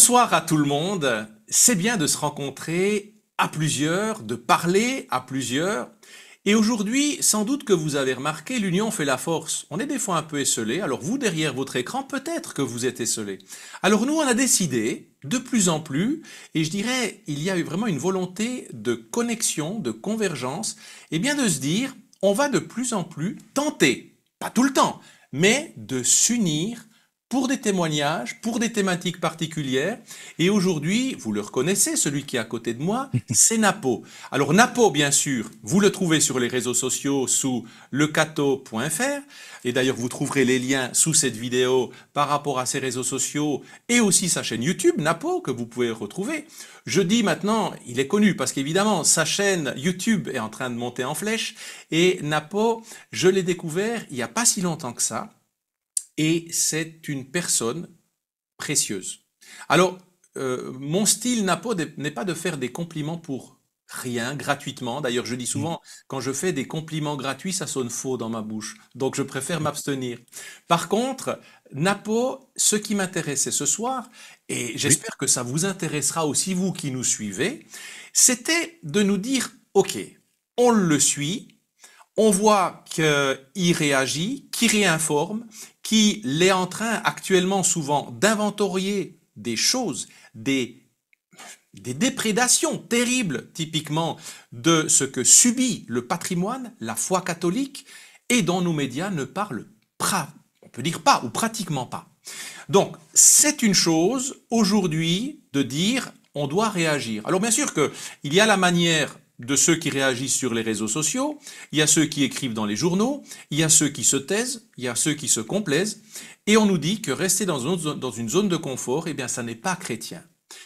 Bonsoir à tout le monde. C'est bien de se rencontrer à plusieurs, de parler à plusieurs. Et aujourd'hui, sans doute que vous avez remarqué, l'union fait la force. On est des fois un peu esselé, alors vous derrière votre écran, peut-être que vous êtes esselé. Alors nous, on a décidé, de plus en plus, et je dirais, il y a eu vraiment une volonté de connexion, de convergence, et bien de se dire, on va de plus en plus tenter, pas tout le temps, mais de s'unir pour des témoignages, pour des thématiques particulières. Et aujourd'hui, vous le reconnaissez, celui qui est à côté de moi, c'est Napo. Alors Napo, bien sûr, vous le trouvez sur les réseaux sociaux sous lecato.fr. Et d'ailleurs, vous trouverez les liens sous cette vidéo par rapport à ses réseaux sociaux et aussi sa chaîne YouTube, Napo, que vous pouvez retrouver. Je dis maintenant, il est connu parce qu'évidemment, sa chaîne YouTube est en train de monter en flèche. Et Napo, je l'ai découvert il n'y a pas si longtemps que ça et c'est une personne précieuse. Alors, euh, mon style Napo, n'est pas, de faire des compliments pour rien, gratuitement. D'ailleurs, je dis mm. souvent, quand je fais des compliments gratuits, ça sonne faux dans ma bouche. Donc, je préfère m'abstenir. Par contre, Napo, ce qui m'intéressait ce soir, et j'espère que ça vous intéressera aussi, vous qui nous suivez, c'était de nous dire, OK, on le suit, on voit qu'il réagit, qu'il réinforme, qui est en train actuellement souvent d'inventorier des choses, des, déprédations terribles typiquement de ce que subit le patrimoine, la foi catholique, et dont nos médias ne parlent pas, on peut dire pas, ou pratiquement pas. Donc, c'est une chose aujourd'hui de dire on doit réagir. Alors bien sûr qu'il y a la manière de ceux qui réagissent sur les réseaux sociaux, il y a ceux qui écrivent dans les journaux, il y a ceux qui se taisent, il y a ceux qui se complaisent, et on nous dit que rester dans une zone, de confort, eh bien, ça n'est pas chrétien.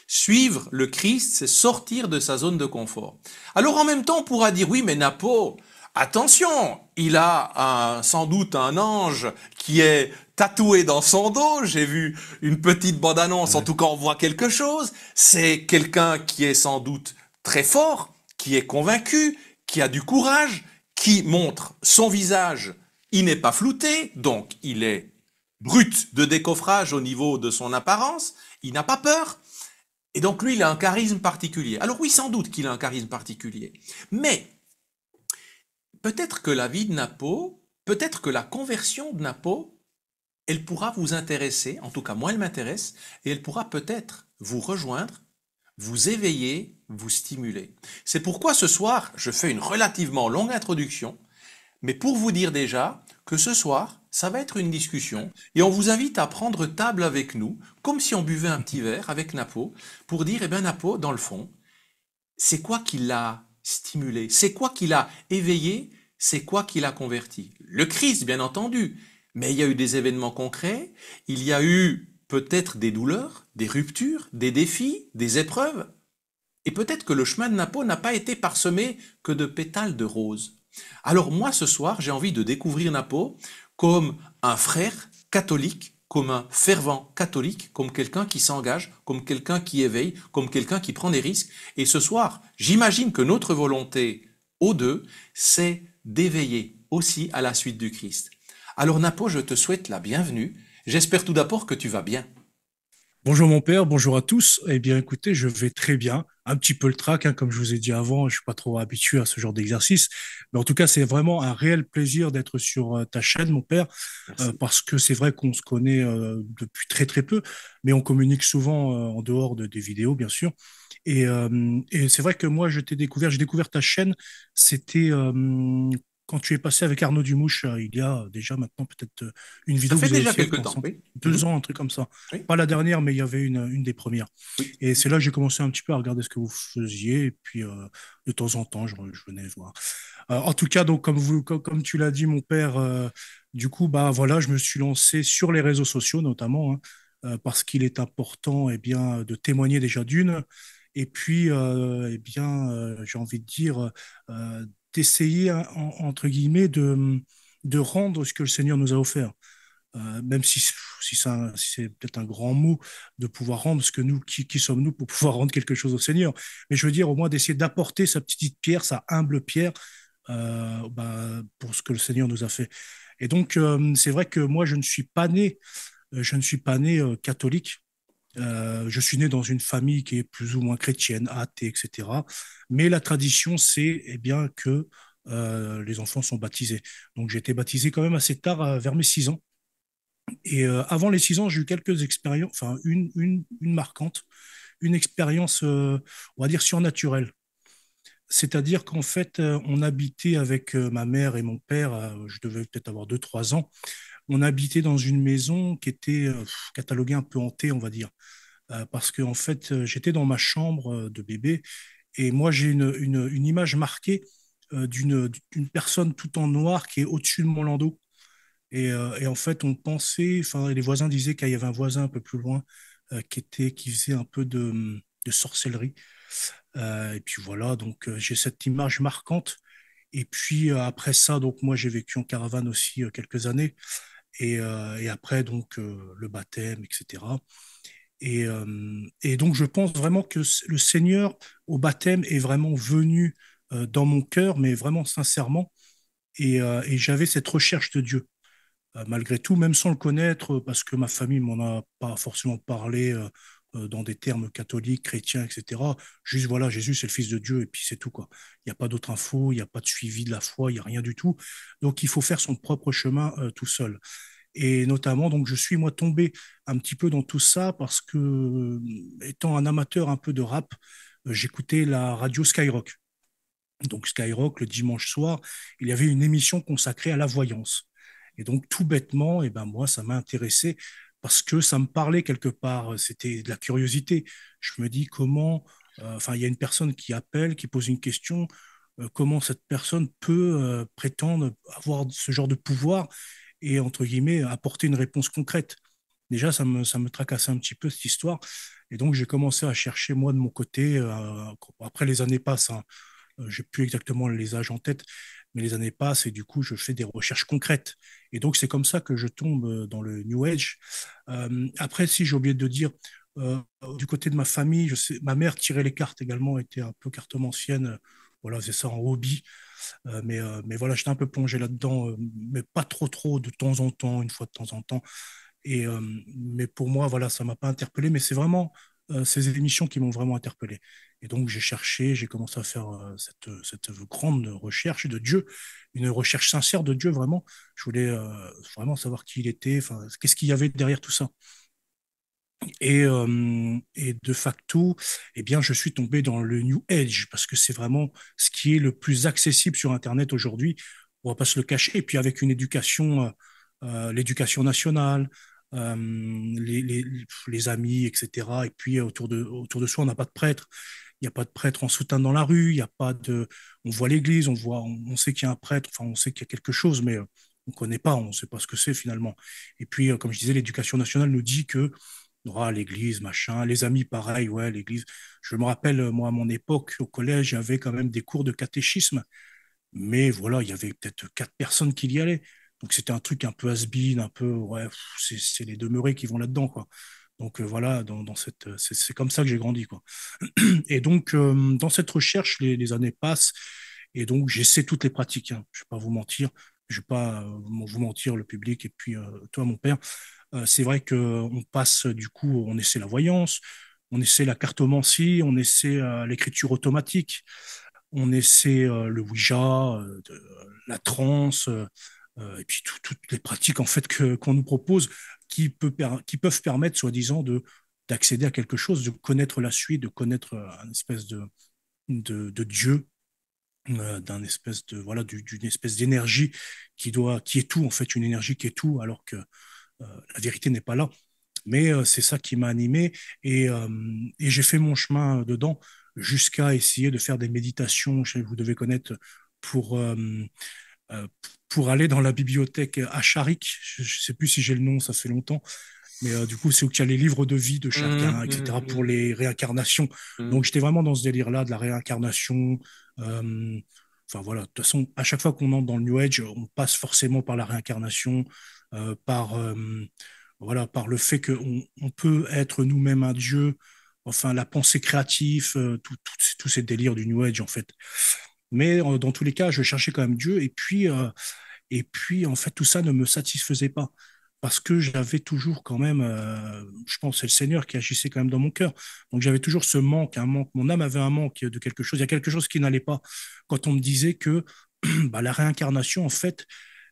Suivre le Christ, c'est sortir de sa zone de confort. Alors en même temps, on pourra dire, oui, mais Napo, attention, il a sans doute un ange qui est tatoué dans son dos. J'ai vu une petite bande-annonce, en tout cas on voit quelque chose. C'est quelqu'un qui est sans doute très fort qui est convaincu, qui a du courage, qui montre son visage. Il n'est pas flouté, donc il est brut de décoffrage au niveau de son apparence, il n'a pas peur. Et donc lui, il a un charisme particulier. Alors oui, sans doute qu'il a un charisme particulier. Mais peut-être que la vie de Napo, peut-être que la conversion de Napo, elle pourra vous intéresser, en tout cas moi elle m'intéresse, et elle pourra peut-être vous rejoindre, vous éveiller vous stimuler. C'est pourquoi ce soir, je fais une relativement longue introduction, mais pour vous dire déjà que ce soir, ça va être une discussion et on vous invite à prendre table avec nous, comme si on buvait un petit verre avec Napo, pour dire, eh bien Napo, dans le fond, c'est quoi qui l'a stimulé C'est quoi qui l'a éveillé C'est quoi qui l'a converti Le Christ, bien entendu, mais il y a eu des événements concrets, il y a eu peut-être des douleurs, des ruptures, des défis, des épreuves. Et peut-être que le chemin de Napo n'a pas été parsemé que de pétales de roses. Alors moi, ce soir, j'ai envie de découvrir Napo comme un frère catholique, comme un fervent catholique, comme quelqu'un qui s'engage, comme quelqu'un qui éveille, comme quelqu'un qui prend des risques. Et ce soir, j'imagine que notre volonté, aux deux, c'est d'éveiller aussi à la suite du Christ. Alors Napo, je te souhaite la bienvenue. J'espère tout d'abord que tu vas bien. Bonjour mon père, bonjour à tous. Eh bien écoutez, je vais très bien, un petit peu le trac, hein, comme je vous ai dit avant, je suis pas trop habitué à ce genre d'exercice, mais en tout cas c'est vraiment un réel plaisir d'être sur euh, ta chaîne mon père, euh, parce que c'est vrai qu'on se connaît euh, depuis très très peu, mais on communique souvent en dehors de, des vidéos bien sûr. Et, et c'est vrai que moi je t'ai découvert, j'ai découvert ta chaîne, c'était quand tu es passé avec Arnaud Dumouche euh, il y a euh, déjà maintenant peut-être euh, une vidéo. Ça fait déjà quelques temps, oui. Deux ans, un truc comme ça. Pas la dernière, mais il y avait une, des premières. Et c'est là que j'ai commencé un petit peu à regarder ce que vous faisiez. Et puis, de temps en temps, je, venais voir. en tout cas, donc, comme, vous, comme, tu l'as dit, mon père, du coup, bah, voilà, je me suis lancé sur les réseaux sociaux notamment, hein, parce qu'il est important et eh bien, de témoigner déjà d'une. Et puis, eh bien, j'ai envie de dire d'essayer, entre guillemets, de, de rendre ce que le Seigneur nous a offert. Euh, même si, si, ça, c'est peut-être un grand mot de pouvoir rendre ce que nous, qui, qui sommes-nous pour pouvoir rendre quelque chose au Seigneur. Mais je veux dire, au moins d'essayer d'apporter sa petite pierre, sa humble pierre, euh, bah, pour ce que le Seigneur nous a fait. Et donc, euh, c'est vrai que moi, je ne suis pas né, je ne suis pas né catholique. Euh, je suis né dans une famille qui est plus ou moins chrétienne, athée, etc. Mais la tradition, c'est eh bien que euh, les enfants sont baptisés. Donc j'ai été baptisé quand même assez tard, euh, vers mes six ans. Et avant les six ans, j'ai eu quelques expériences, enfin une, une, marquante, une expérience, on va dire, surnaturelle. C'est-à-dire qu'en fait, on habitait avec ma mère et mon père, je devais peut-être avoir deux, trois ans, on habitait dans une maison qui était euh, cataloguée un peu hantée, on va dire. Euh, parce que, en fait, euh, j'étais dans ma chambre de bébé et moi, j'ai une, image marquée d'une personne tout en noir qui est au-dessus de mon landau. Et, en fait, on pensait, enfin, les voisins disaient qu'il y avait un voisin un peu plus loin qui, était, qui faisait un peu de, de sorcellerie. et puis voilà, donc j'ai cette image marquante et puis après ça, donc moi j'ai vécu en caravane aussi quelques années. Euh, et, après donc euh, le baptême, etc. Euh, et, donc je pense vraiment que le Seigneur au baptême est vraiment venu dans mon cœur, mais vraiment sincèrement, et, et j'avais cette recherche de Dieu malgré tout, même sans le connaître, parce que ma famille m'en a pas forcément parlé euh, dans des termes catholiques, chrétiens, etc. Juste voilà, Jésus c'est le Fils de Dieu et puis c'est tout quoi. Il n'y a pas d'autre info, il n'y a pas de suivi de la foi, il n'y a rien du tout. Donc il faut faire son propre chemin euh, tout seul. Et notamment, donc je suis moi tombé un petit peu dans tout ça parce que, euh, étant un amateur un peu de rap, j'écoutais la radio Skyrock. Donc Skyrock, le dimanche soir, il y avait une émission consacrée à la voyance. Et donc, tout bêtement, et eh ben, moi, ça m'a intéressé parce que ça me parlait quelque part, euh, c'était de la curiosité. Je me dis comment, euh, enfin, il y a une personne qui appelle, qui pose une question, euh, comment cette personne peut prétendre avoir ce genre de pouvoir et, entre guillemets, apporter une réponse concrète. Déjà, ça me, ça tracassait un petit peu cette histoire. Et donc, j'ai commencé à chercher, moi, de mon côté, après les années passent, hein. j'ai plus exactement les âges en tête, mais les années passent et du coup, je fais des recherches concrètes. Et donc, c'est comme ça que je tombe euh, dans le New Age. Euh, après, si j'ai oublié de dire, euh, du côté de ma famille, je ma mère tirait les cartes également, était un peu cartomancienne. Voilà, c'est ça en hobby. mais, mais voilà, j'étais un peu plongé là-dedans, mais pas trop, trop, de temps en temps, une fois de temps en temps. Et, mais pour moi, voilà, ça ne m'a pas interpellé, mais c'est vraiment ces émissions qui m'ont vraiment interpellé. Et donc, j'ai cherché, j'ai commencé à faire euh, euh, cette, grande recherche de Dieu, une recherche sincère de Dieu, vraiment. Je voulais euh, vraiment savoir qui il était, qu'est-ce qu'il y avait derrière tout ça. Et, de facto, eh bien, je suis tombé dans le New Age, parce que c'est vraiment ce qui est le plus accessible sur Internet aujourd'hui. On va pas se le cacher. Et puis, avec une éducation, l'éducation nationale, les, les, amis, etc. Et puis autour de, autour de soi, on n'a pas de prêtre il n'y a pas de prêtre en soutien dans la rue, il n'y a pas de. On voit l'église, on voit, on, sait qu'il y a un prêtre, enfin, on sait qu'il y a quelque chose, mais euh, on ne connaît pas, on ne sait pas ce que c'est finalement. Et puis, euh, comme je disais, l'éducation nationale nous dit que aura oh, l'église, machin, les amis, pareil, ouais, l'église. Je me rappelle, euh, moi, à mon époque, au collège, il y avait quand même des cours de catéchisme, mais voilà, il y avait peut-être quatre personnes qui y allaient. Donc c'était un truc un peu has un peu, ouais, c'est les demeurés qui vont là-dedans, quoi. Donc euh, voilà, dans, cette, euh, c'est, comme ça que j'ai grandi. Quoi. Et donc, euh, dans cette recherche, les, années passent et donc j'essaie toutes les pratiques. Hein. Je ne vais pas vous mentir, je ne vais pas vous mentir, le public et puis toi, mon père. c'est vrai qu'on passe, du coup, on essaie la voyance, on essaie la cartomancie, on essaie l'écriture automatique, on essaie le Ouija, la transe. et puis toutes les pratiques en fait que qu'on nous propose qui, qui peuvent permettre, soi-disant, de, d'accéder à quelque chose, de connaître la suite, de connaître euh, un espèce de, de, Dieu, euh, d'un espèce de voilà d'une espèce d'énergie qui doit qui est tout en fait une énergie qui est tout alors que euh, la vérité n'est pas là. Mais c'est ça qui m'a animé et, et j'ai fait mon chemin dedans jusqu'à essayer de faire des méditations. Vous devez connaître pour euh, pour aller dans la bibliothèque Acharic. Je ne sais plus si j'ai le nom, ça fait longtemps. Mais euh, du coup, c'est où qu'il y a les livres de vie de mmh, chacun, mmh, etc., mmh. pour les réincarnations. Donc, j'étais vraiment dans ce délire-là de la réincarnation. Euh, enfin, voilà. De toute façon, à chaque fois qu'on entre dans le New Age, on passe forcément par la réincarnation, par, voilà, par le fait qu'on on peut être nous-mêmes un dieu. Enfin, la pensée créative, tous tout, ces délires du New Age, en fait. Mais euh, dans tous les cas, je cherchais quand même Dieu. Et puis, euh, et puis, en fait, tout ça ne me satisfaisait pas. Parce que j'avais toujours quand même, euh, je pense, c'est le Seigneur qui agissait quand même dans mon cœur. Donc j'avais toujours ce manque, un manque. Mon âme avait un manque de quelque chose. Il y a quelque chose qui n'allait pas. Quand on me disait que bah, la réincarnation, en fait,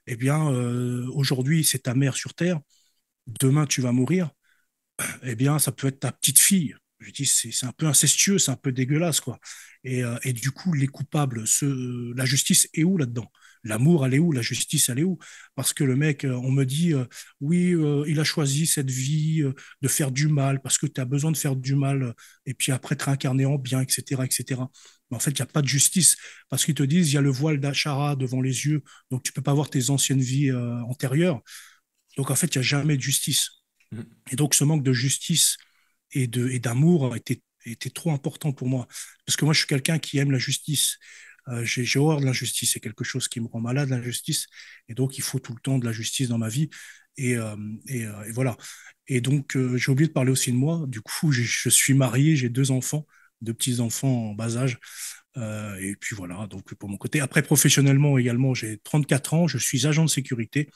eh bien, aujourd'hui, c'est ta mère sur terre. Demain, tu vas mourir eh bien, ça peut être ta petite fille je dis c'est un peu incestueux, c'est un peu dégueulasse quoi. Euh, et, du coup les coupables, ce, la justice est où là-dedans L'amour elle est où La justice elle est où Parce que le mec, euh, on me dit euh, oui, il a choisi cette vie de faire du mal parce que tu as besoin de faire du mal et puis après te réincarner en bien, etc., etc. Mais en fait il n'y a pas de justice parce qu'ils te disent il y a le voile d'Achara devant les yeux donc tu peux pas voir tes anciennes vies antérieures. Donc en fait il y a jamais de justice. Mmh. Et donc ce manque de justice et d'amour était, trop important pour moi. Parce que moi, je suis quelqu'un qui aime la justice. Euh, j'ai horreur de l'injustice, c'est quelque chose qui me rend malade, l'injustice. Et donc, il faut tout le temps de la justice dans ma vie. Et, euh, euh, voilà. Et donc, j'ai oublié de parler aussi de moi. Du coup, je, je suis marié, j'ai deux enfants, deux petits-enfants en bas âge. et puis voilà, donc pour mon côté. Après, professionnellement également, j'ai 34 ans, je suis agent de sécurité.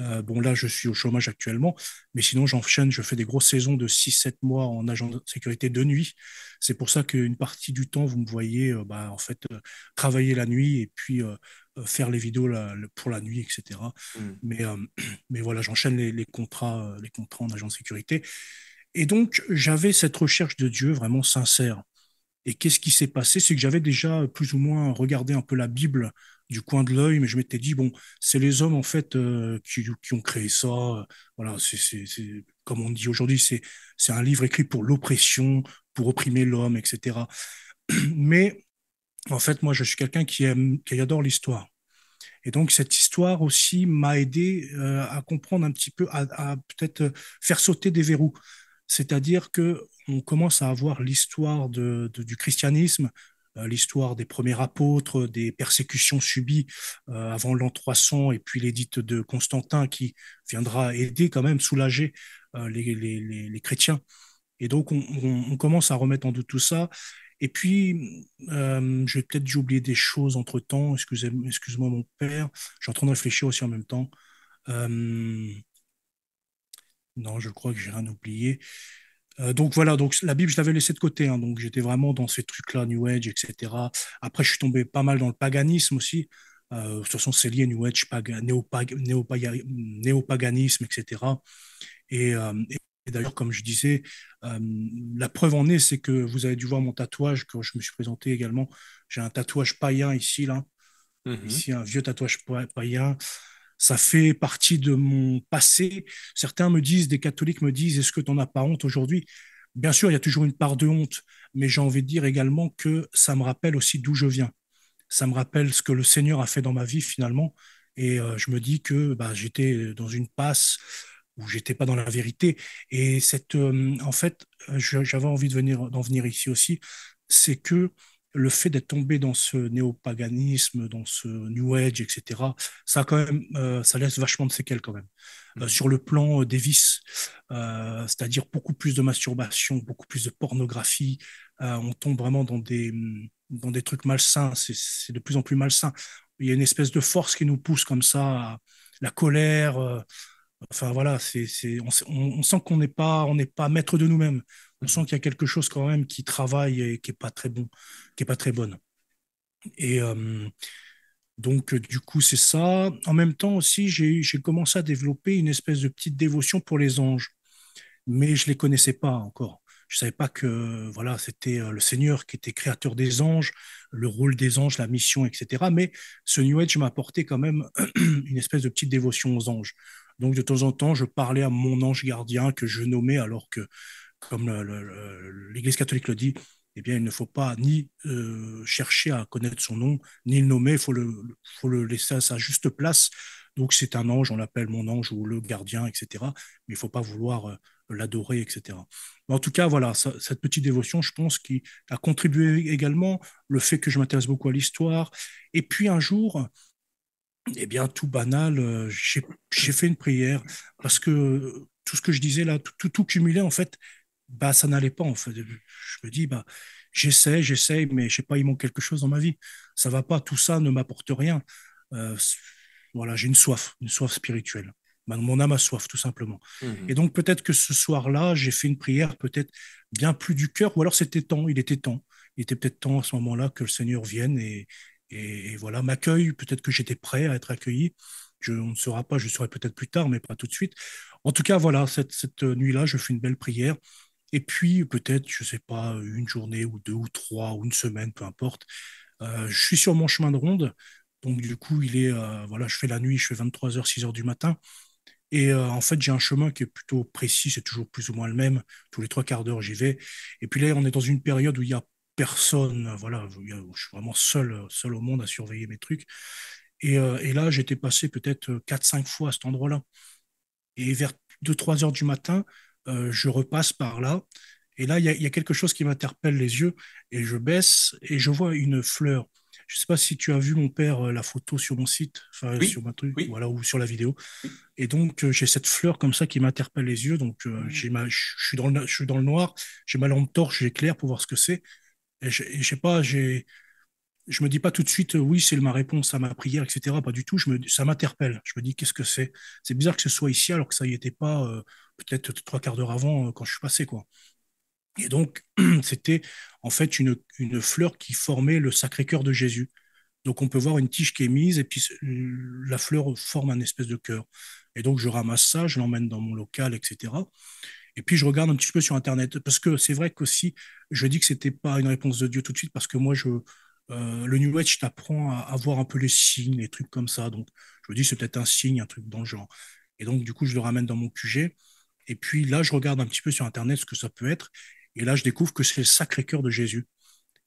Euh, bon, là, je suis au chômage actuellement, mais sinon, j'enchaîne, je fais des grosses saisons de 6-7 mois en agent de sécurité de nuit. C'est pour ça qu'une partie du temps, vous me voyez euh, bah, en fait euh, travailler la nuit et puis faire les vidéos pour la nuit, etc. Mmh. Mais, voilà, j'enchaîne les, contrats, les contrats en agent de sécurité. Et donc, j'avais cette recherche de Dieu vraiment sincère. Et qu'est-ce qui s'est passé C'est que j'avais déjà plus ou moins regardé un peu la Bible du coin de l'œil, mais je m'étais dit, bon, c'est les hommes en fait euh, qui, ont créé ça. Voilà, c'est comme on dit aujourd'hui, c'est un livre écrit pour l'oppression, pour opprimer l'homme, etc. Mais en fait, moi, je suis quelqu'un qui aime, qui adore l'histoire. Et donc, cette histoire aussi m'a aidé euh, à comprendre un petit peu, à, à peut-être faire sauter des verrous. C'est-à-dire que on commence à avoir l'histoire du christianisme euh, l'histoire des premiers apôtres, des persécutions subies euh, avant l'an 300 et puis l'édite de Constantin qui viendra aider quand même, soulager euh, les, chrétiens. Et donc on, commence à remettre en doute tout ça. Et puis, j'ai je peut-être dû oublié des choses entre-temps, excusez-moi mon père, je en train de réfléchir aussi en même temps. non, je crois que j'ai rien oublié. Euh, donc voilà, donc la Bible, je l'avais laissée de côté. Hein, donc j'étais vraiment dans ces trucs-là, New Age, etc. Après, je suis tombé pas mal dans le paganisme aussi. Euh, de toute façon, c'est lié New Age, néopaganisme, etc. Euh, et, d'ailleurs, comme je disais, la preuve en est, c'est que vous avez dû voir mon tatouage que je me suis présenté également. J'ai un tatouage païen ici, là. Mmh ici, un vieux tatouage païen ça fait partie de mon passé. Certains me disent, des catholiques me disent, est-ce que tu n'en as pas honte aujourd'hui Bien sûr, il y a toujours une part de honte, mais j'ai envie de dire également que ça me rappelle aussi d'où je viens. Ça me rappelle ce que le Seigneur a fait dans ma vie finalement. Et euh, je me dis que bah, j'étais dans une passe où j'étais pas dans la vérité. Et cette, euh, en fait, euh, j'avais envie de venir d'en venir ici aussi, c'est que le fait d'être tombé dans ce néopaganisme, dans ce New Age, etc., ça, quand même, euh, ça laisse vachement de séquelles quand même. Euh, mm. sur le plan euh, des vices, c'est-à-dire beaucoup plus de masturbation, beaucoup plus de pornographie, on tombe vraiment dans des, mm, dans des trucs malsains, c'est de plus en plus malsain. Il y a une espèce de force qui nous pousse comme ça, la colère. Enfin voilà, c'est on, on, sent qu'on n'est pas, on n'est pas maître de nous-mêmes on sent qu'il y a quelque chose quand même qui travaille et qui est pas très bon, qui est pas très bonne. Et euh, donc, du coup, c'est ça. En même temps aussi, j'ai commencé à développer une espèce de petite dévotion pour les anges, mais je ne les connaissais pas encore. Je ne savais pas que voilà, c'était euh, le Seigneur qui était créateur des anges, le rôle des anges, la mission, etc. Mais ce New Age m'apportait quand même une espèce de petite dévotion aux anges. Donc, de temps en temps, je parlais à mon ange gardien que je nommais alors que comme l'Église catholique le dit, eh bien, il ne faut pas ni euh, chercher à connaître son nom, ni le nommer, il faut le, laisser à sa juste place. Donc c'est un ange, on l'appelle mon ange ou le gardien, etc. Mais il ne faut pas vouloir euh, l'adorer, etc. en tout cas, voilà, cette petite dévotion, je pense, qui a contribué également, le fait que je m'intéresse beaucoup à l'histoire. Et puis un jour, eh bien, tout banal, euh, j'ai fait une prière parce que tout ce que je disais là, tout, tout, tout cumulé, en fait, bah, ça n'allait pas, en fait. Je me dis, bah, j'essaie, j'essaie, mais je sais pas, il manque quelque chose dans ma vie. Ça va pas, tout ça ne m'apporte rien. Euh, voilà, j'ai une soif, une soif spirituelle. Mon âme a soif, tout simplement. Mmh. Et donc, peut-être que ce soir-là, j'ai fait une prière, peut-être bien plus du cœur, ou alors c'était temps, il était temps. Il était peut-être temps à ce moment-là que le Seigneur vienne et, et, voilà, m'accueille. Peut-être que j'étais prêt à être accueilli. Je, on ne saura pas, je serai peut-être plus tard, mais pas tout de suite. En tout cas, voilà, cette, cette nuit-là, je fais une belle prière. Et puis peut-être, je ne sais pas, une journée ou deux ou trois ou une semaine, peu importe. Euh, je suis sur mon chemin de ronde. Donc du coup, il est, euh, voilà, je fais la nuit, je fais 23h, 6h du matin. Et euh, en fait, j'ai un chemin qui est plutôt précis, c'est toujours plus ou moins le même. Tous les trois quarts d'heure, j'y vais. Et puis là, on est dans une période où il n'y a personne. Voilà, je suis vraiment seul, seul au monde à surveiller mes trucs. Et, là, j'étais passé peut-être quatre 5 fois à cet endroit-là. Et vers 2-3 heures du matin, euh, je repasse par là. Et là, il y, a quelque chose qui m'interpelle les yeux et je baisse et je vois une fleur. Je ne sais pas si tu as vu mon père euh, la photo sur mon site, enfin sur ma truc, voilà, ou sur la vidéo. Et donc euh, j'ai cette fleur comme ça qui m'interpelle les yeux. Donc mmh. j'ai je suis dans le, je suis dans le noir. J'ai ma lampe torche, j'éclaire pour voir ce que c'est. Et je, ne sais pas, j'ai, je me dis pas tout de suite, oui, c'est ma réponse à ma prière, etc. Pas du tout. Je me, ça m'interpelle. Je me dis, qu'est-ce que c'est C'est bizarre que ce soit ici alors que ça y était pas peut-être trois quarts d'heure avant euh, quand je suis passé, quoi. Et donc, c'était en fait une, une, fleur qui formait le Sacré-Cœur de Jésus. Donc, on peut voir une tige qui est mise et puis la fleur forme un espèce de cœur. Et donc, je ramasse ça, je l'emmène dans mon local, etc. Et puis, je regarde un petit peu sur Internet. Parce que c'est vrai qu'aussi, je dis que ce n'était pas une réponse de Dieu tout de suite, parce que moi, je, euh, le New Age t'apprend à, à, voir un peu les signes, les trucs comme ça. Donc, je me dis, c'est peut-être un signe, un truc dans le genre. Et donc, du coup, je le ramène dans mon QG. Et puis là, je regarde un petit peu sur Internet ce que ça peut être. Et là, je découvre que c'est le Sacré-Cœur de Jésus.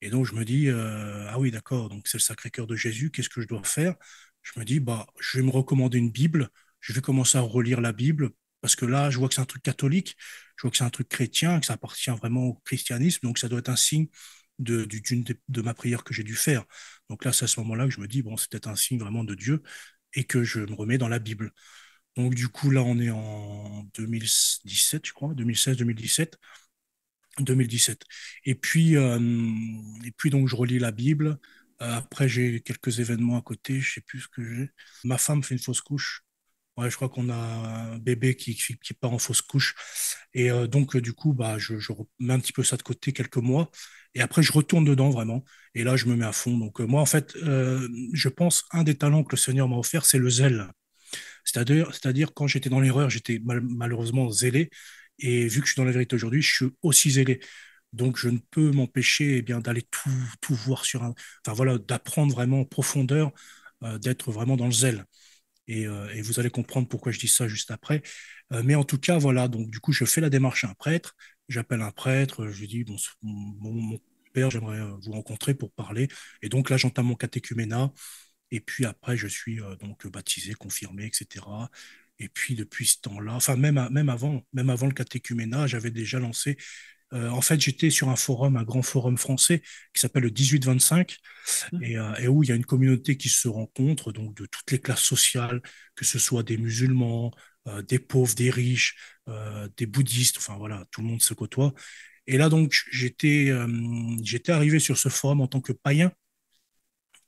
Et donc, je me dis, euh, ah oui, d'accord, donc c'est le Sacré-Cœur de Jésus, qu'est-ce que je dois faire Je me dis, bah, je vais me recommander une Bible, je vais commencer à relire la Bible, parce que là, je vois que c'est un truc catholique, je vois que c'est un truc chrétien, que ça appartient vraiment au christianisme, donc ça doit être un signe de, de, ma prière que j'ai dû faire. Donc là, c'est à ce moment-là que je me dis, bon, c'est peut-être un signe vraiment de Dieu, et que je me remets dans la Bible. Donc, du coup, là, on est en 2017, je crois, 2016-2017. 2017. Et puis, euh, et puis, donc, je relis la Bible. Euh, après, j'ai quelques événements à côté. Je ne sais plus ce que j'ai. Ma femme fait une fausse couche. Ouais, je crois qu'on a un bébé qui, part en fausse couche. Et euh, donc, du coup, bah, je, mets un petit peu ça de côté quelques mois. Et après, je retourne dedans vraiment. Et là, je me mets à fond. Donc, moi, en fait, je pense, un des talents que le Seigneur m'a offert, c'est le zèle. C'est-à-dire, c'est-à-dire quand j'étais dans l'erreur, j'étais malheureusement zélé. Et vu que je suis dans la vérité aujourd'hui, je suis aussi zélé. Donc, je ne peux m'empêcher eh bien d'aller tout, voir sur un. Enfin, voilà, d'apprendre vraiment en profondeur, euh, d'être vraiment dans le zèle. Euh, et, vous allez comprendre pourquoi je dis ça juste après. Euh, mais en tout cas, voilà, donc du coup, je fais la démarche à un prêtre. J'appelle un prêtre, je lui dis bon, mon, père, j'aimerais vous rencontrer pour parler. Et donc là, j'entame mon catéchuménat. Et puis après, je suis euh, donc baptisé, confirmé, etc. Et puis depuis ce temps-là, enfin même, même, avant, même avant le catéchuménat, j'avais déjà lancé. Euh, en fait, j'étais sur un forum, un grand forum français qui s'appelle le 1825, mmh. euh, et, où il y a une communauté qui se rencontre, donc de toutes les classes sociales, que ce soit des musulmans, des pauvres, des riches, des bouddhistes, enfin voilà, tout le monde se côtoie. Et là, donc, j'étais arrivé sur ce forum en tant que païen,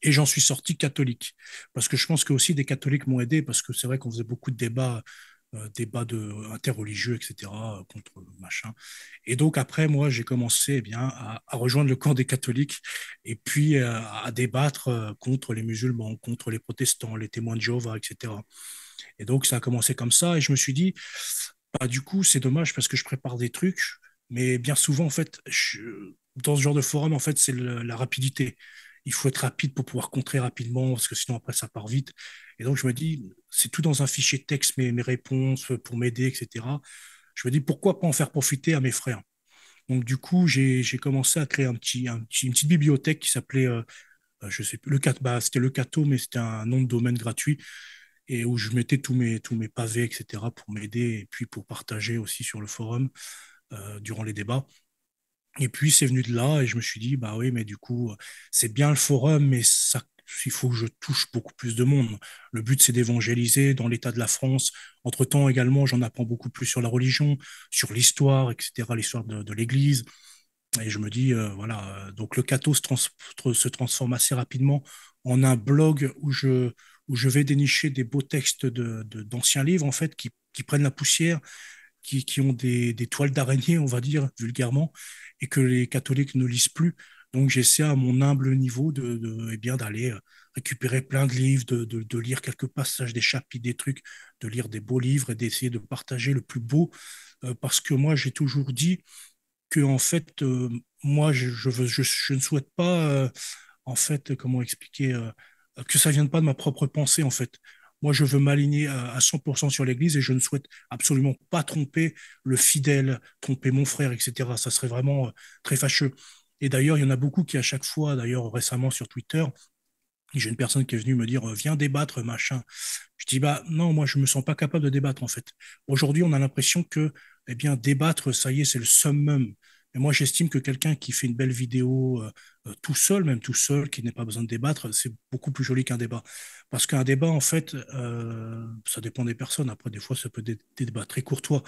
et j'en suis sorti catholique. Parce que je pense que aussi des catholiques m'ont aidé, parce que c'est vrai qu'on faisait beaucoup de débats, euh, débats de, interreligieux, etc., contre machin. Et donc après, moi, j'ai commencé eh bien, à, rejoindre le camp des catholiques et puis euh, à débattre euh, contre les musulmans, contre les protestants, les témoins de Jéhovah, etc. Et donc, ça a commencé comme ça. Et je me suis dit, bah, du coup, c'est dommage parce que je prépare des trucs, mais bien souvent, en fait, je, dans ce genre de forum, en fait, c'est la rapidité il faut être rapide pour pouvoir contrer rapidement, parce que sinon après ça part vite. Et donc je me dis, c'est tout dans un fichier texte, mes, mes réponses euh, pour m'aider, etc. Je me dis, pourquoi pas en faire profiter à mes frères Donc du coup, j'ai commencé à créer un petit, une petite bibliothèque qui s'appelait, je euh, euh, je sais plus, le, bah, c'était le Cato, mais c'était un nom de domaine gratuit, et où je mettais tous mes, tous mes pavés, etc., pour m'aider, et puis pour partager aussi sur le forum durant les débats. Et puis c'est venu de là et je me suis dit, bah oui, mais du coup, euh, c'est bien le forum, mais ça, il faut que je touche beaucoup plus de monde. Le but, c'est d'évangéliser dans l'état de la France. Entre-temps, également, j'en apprends beaucoup plus sur la religion, sur l'histoire, etc., l'histoire de, l'Église. Et je me dis, euh, voilà, euh, donc le cato se, transforme assez rapidement en un blog où je, où je vais dénicher des beaux textes d'anciens de, d'anciens livres, en fait, qui, qui prennent la poussière qui, ont des, toiles d'araignée, on va dire vulgairement, et que les catholiques ne lisent plus. Donc j'essaie à mon humble niveau de, eh bien d'aller euh, récupérer plein de livres, de, lire quelques passages, des chapitres, des trucs, de lire des beaux livres et d'essayer de partager le plus beau, euh, parce que moi j'ai toujours dit que en fait euh, moi je, ne souhaite pas en fait comment expliquer que ça vienne pas de ma propre pensée en fait. Moi, je veux m'aligner à, 100% sur l'Église et je ne souhaite absolument pas tromper le fidèle, tromper mon frère, etc. Ça serait vraiment euh, très fâcheux. Et d'ailleurs, il y en a beaucoup qui, à chaque fois, d'ailleurs récemment sur Twitter, j'ai une personne qui est venue me dire euh, viens débattre machin. Je dis bah non moi je me sens pas capable de débattre en fait. Aujourd'hui on a l'impression que eh bien débattre ça y est c'est le summum, et moi, j'estime que quelqu'un qui fait une belle vidéo euh, euh, tout seul, même tout seul, qui n'a pas besoin de débattre, c'est beaucoup plus joli qu'un débat. Parce qu'un débat, en fait, euh, ça dépend des personnes. Après, des fois, ça peut être des, débats très courtois.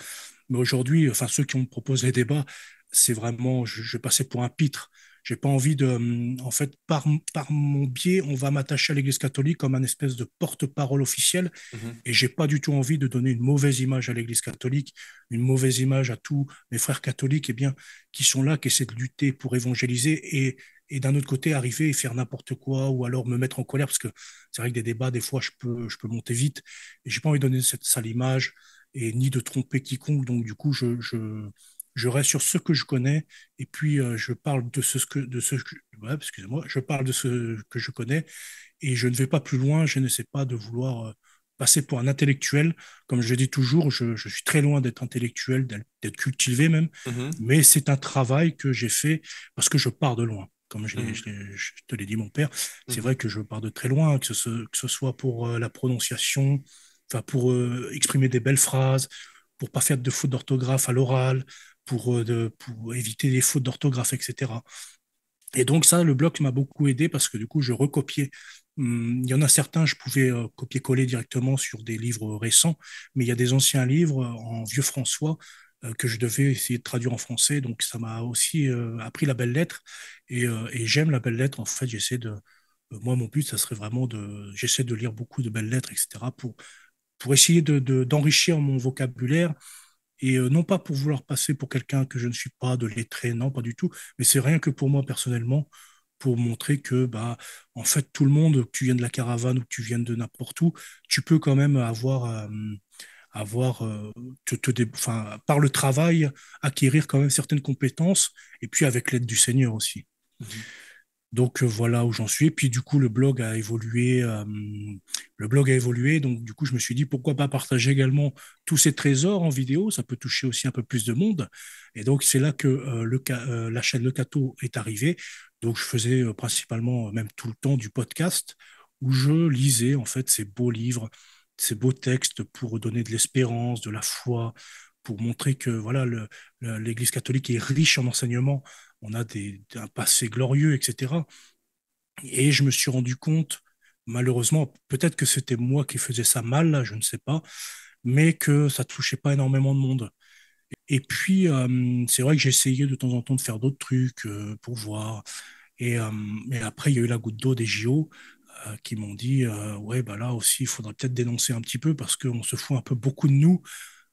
Mais aujourd'hui, enfin, ceux qui me proposé les débats, c'est vraiment, je, je pour un pitre j'ai pas envie de. Hum, en fait, par, par mon biais, on va m'attacher à l'Église catholique comme un espèce de porte-parole officiel. Mhm. Et j'ai pas du tout envie de donner une mauvaise image à l'Église catholique, une mauvaise image à tous mes frères catholiques, et eh bien, qui sont là, qui essaient de lutter pour évangéliser et, et d'un autre côté arriver et faire n'importe quoi ou alors me mettre en colère parce que c'est vrai que des débats des fois je peux je peux monter vite et j'ai pas envie de donner cette sale image et ni de tromper quiconque donc du coup je je reste sur ce que je connais et puis euh, je parle de ce que de ce excusez-moi, je parle de ce que je connais et je ne vais pas plus loin. Je ne sais pas de vouloir euh, passer pour un intellectuel. Comme je dis toujours, je, suis très loin d'être intellectuel, d'être cultivé même, mhm. mais c'est un travail que j'ai fait parce que je pars de loin. Comme je, mhm. te l'ai dit, mon père, c'est mhm. vrai que je pars de très loin, que ce, que ce soit pour euh, la prononciation, enfin pour exprimer des belles phrases, pour pas faire de fautes d'orthographe à l'oral, euh, pour, éviter les fautes d'orthographe, etc. Et donc ça, le bloc m'a beaucoup aidé parce que du coup, je recopiais. Hum, il y en a certains, je pouvais euh, copier-coller directement sur des livres récents, mais il y a des anciens livres euh, en vieux François que je devais essayer de traduire en français. Donc ça m'a aussi appris la belle lettre et, j'aime la belle lettre. En fait, j'essaie de, moi, mon but, ça serait vraiment de, j'essaie de lire beaucoup de belles lettres, etc. pour essayer d'enrichir mon vocabulaire et euh, non pas pour vouloir passer pour quelqu'un que je ne suis pas, de lettré, non, pas du tout, mais c'est rien que pour moi personnellement, pour montrer que, bah, en fait, tout le monde, que tu viennes de la caravane ou que tu viennes de n'importe où, tu peux quand même avoir, euh, avoir euh, par le travail, acquérir quand même certaines compétences, et puis avec l'aide du Seigneur aussi. Mmh donc euh, voilà où j'en suis. Et Puis du coup, le blog a évolué. Euh, le blog a évolué. Donc du coup, je me suis dit pourquoi pas partager également tous ces trésors en vidéo. Ça peut toucher aussi un peu plus de monde. Et donc c'est là que euh, le, la chaîne Le Cato est arrivée. Donc je faisais principalement, même tout le temps, du podcast où je lisais en fait ces beaux livres, ces beaux textes pour donner de l'espérance, de la foi, pour montrer que voilà l'Église catholique est riche en enseignements on a des, un passé glorieux, etc. Et je me suis rendu compte, malheureusement, peut-être que c'était moi qui faisais ça mal, je ne sais pas, mais que ça ne touchait pas énormément de monde. Et puis, euh, c'est vrai que j'ai essayé de temps en temps de faire d'autres trucs euh, pour voir. Euh, et, après, il y a eu la goutte d'eau des JO qui m'ont dit Ouais, bah là aussi, il faudrait peut-être dénoncer un petit peu parce qu'on se fout un peu beaucoup de nous.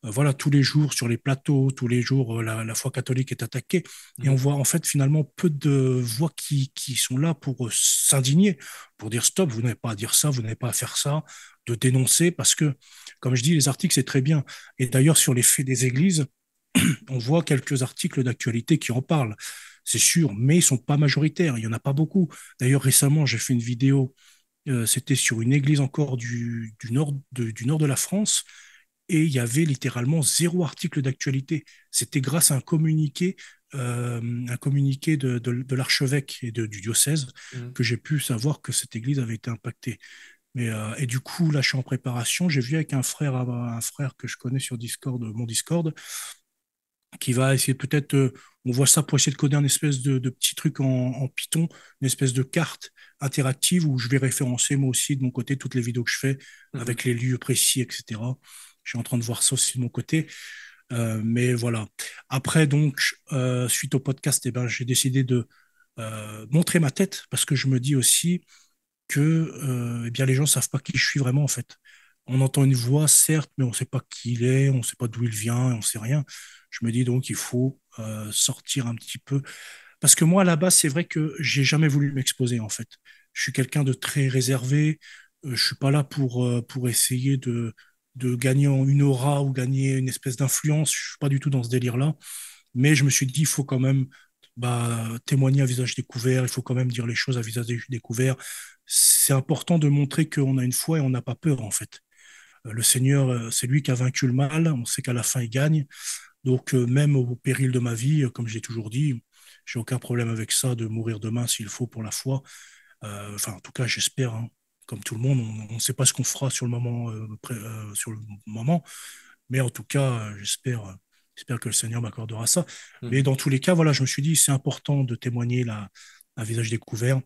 Euh, voilà, tous les jours sur les plateaux, tous les jours, euh, la, foi catholique est attaquée. Et on mhm. voit en fait finalement peu de voix qui, sont là pour euh, s'indigner, pour dire stop, vous n'avez pas à dire ça, vous n'avez pas à faire ça, de dénoncer, parce que, comme je dis, les articles, c'est très bien. Et d'ailleurs, sur les faits des églises, on voit quelques articles d'actualité qui en parlent, c'est sûr, mais ils ne sont pas majoritaires, il n'y en a pas beaucoup. D'ailleurs, récemment, j'ai fait une vidéo, c'était sur une église encore du, nord du nord de la France et il y avait littéralement zéro article d'actualité. C'était grâce à un communiqué, euh, un communiqué de, l'archevêque et du diocèse mmh. que j'ai pu savoir que cette église avait été impactée. Mais, euh, et du coup, là, je suis en préparation. J'ai vu avec un frère, un frère que je connais sur Discord, mon Discord, qui va essayer peut-être, euh, on voit ça pour essayer de coder un espèce de, petit truc en, Python, une espèce de carte interactive où je vais référencer moi aussi de mon côté toutes les vidéos que je fais mmh. avec les lieux précis, etc. Je suis en train de voir ça aussi de mon côté. Euh, mais voilà. Après, donc, euh, suite au podcast, eh ben, j'ai décidé de euh, montrer ma tête parce que je me dis aussi que eh bien, les gens ne savent pas qui je suis vraiment, en fait. On entend une voix, certes, mais on ne sait pas qui il est, on ne sait pas d'où il vient, on ne sait rien. Je me dis donc, qu'il faut sortir un petit peu. Parce que moi, à la base, c'est vrai que j'ai jamais voulu m'exposer, en fait. Je suis quelqu'un de très réservé. je ne suis pas là pour, pour essayer de, de gagner une aura ou gagner une espèce d'influence. Je suis pas du tout dans ce délire-là. Mais je me suis dit, il faut quand même bah, témoigner à visage découvert, il faut quand même dire les choses à visage découvert. C'est important de montrer qu'on a une foi et on n'a pas peur, en fait. Euh, le Seigneur, euh, c'est lui qui a vaincu le mal, on sait qu'à la fin, il gagne. Donc, euh, même au péril de ma vie, comme j'ai toujours dit, j'ai aucun problème avec ça, de mourir demain s'il faut pour la foi. enfin, en tout cas, j'espère. Hein comme tout le monde, on ne sait pas ce qu'on fera sur le moment, euh, euh, sur le moment. Mais en tout cas, euh, j'espère, j'espère que le Seigneur m'accordera ça. Hmm. Mais dans tous les cas, voilà, je me suis dit, c'est important de témoigner la, un visage découvert.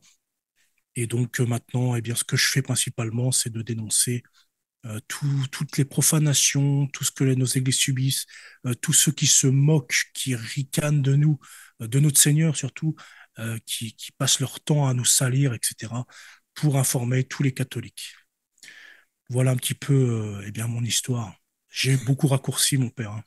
Et donc maintenant, et eh bien, ce que je fais principalement, c'est de dénoncer toutes les profanations, tout ce que nos églises subissent, tous ceux qui se moquent, qui ricanent de nous, de notre Seigneur surtout, qui, qui, passent leur temps à nous salir, etc pour informer tous les catholiques. Voilà un petit peu euh, eh bien, mon histoire. J'ai beaucoup raccourci, mon père. Hein.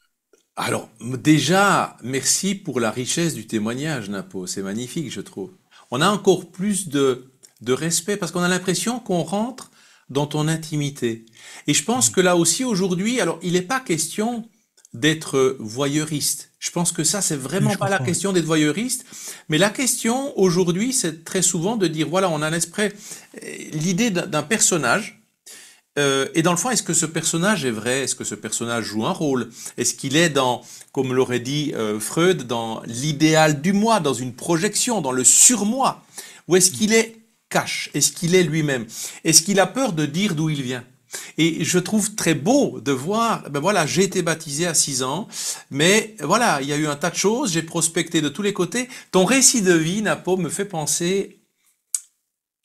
Alors, déjà, merci pour la richesse du témoignage, Napo. C'est magnifique, je trouve. On a encore plus de, de respect parce qu'on a l'impression qu'on rentre dans ton intimité. Et je pense mm. que là aussi, aujourd'hui, alors, il n'est pas question d'être voyeuriste. Je pense que ça, c'est vraiment pas la question d'être voyeuriste, mais la question aujourd'hui, c'est très souvent de dire voilà, on a l'esprit, euh, l'idée d'un personnage. Euh, et dans le fond, est-ce que ce personnage est vrai Est-ce que ce personnage joue un rôle Est-ce qu'il est dans, comme l'aurait dit euh, Freud, dans l'idéal du moi, dans une projection, dans le surmoi Ou est-ce qu'il est cache Est-ce qu'il est lui-même Est-ce qu'il a peur de dire d'où il vient et je trouve très beau de voir, ben voilà, j'ai été baptisé à 6 ans, mais voilà, il y a eu un tas de choses, j'ai prospecté de tous les côtés. Ton récit de vie, Napo, me fait penser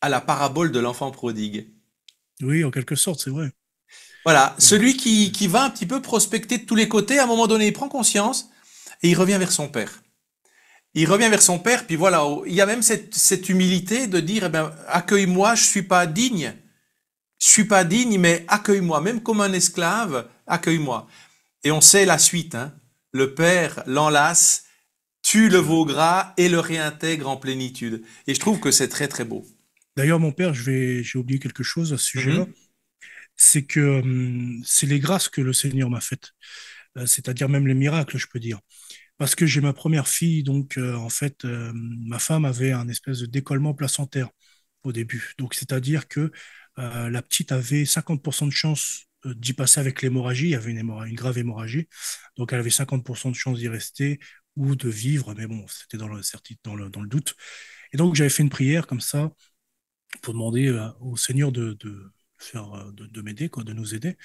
à la parabole de l'enfant prodigue. Oui, en quelque sorte, c'est vrai. Voilà, celui qui, va un petit peu prospecter de tous les côtés, à un moment donné, il prend conscience et il revient vers son père. Il revient vers son père, puis voilà, il y a même cette, humilité de dire, eh ben, accueille-moi, je ne suis pas digne je suis pas digne, mais accueille-moi, même comme un esclave, accueille-moi. Et on sait la suite. Hein. Le Père l'enlace, tue le veau gras et le réintègre en plénitude. Et je trouve que c'est très très beau. D'ailleurs, mon père, j'ai oublié quelque chose à ce sujet-là. Mm-hmm. C'est que hum, c'est les grâces que le Seigneur m'a faites, euh, c'est-à-dire même les miracles, je peux dire. Parce que j'ai ma première fille, donc euh, en fait, euh, ma femme avait un espèce de décollement placentaire au début. Donc, c'est-à-dire que euh, la petite avait 50% de chance euh, d'y passer avec l'hémorragie. Il y avait une, grave hémorragie. Donc, elle avait 50% de chance d'y rester ou de vivre. Mais bon, c'était dans, dans le, doute. Et donc, j'avais fait une prière comme ça pour demander euh, au Seigneur de, de, m'aider, quoi, de nous aider.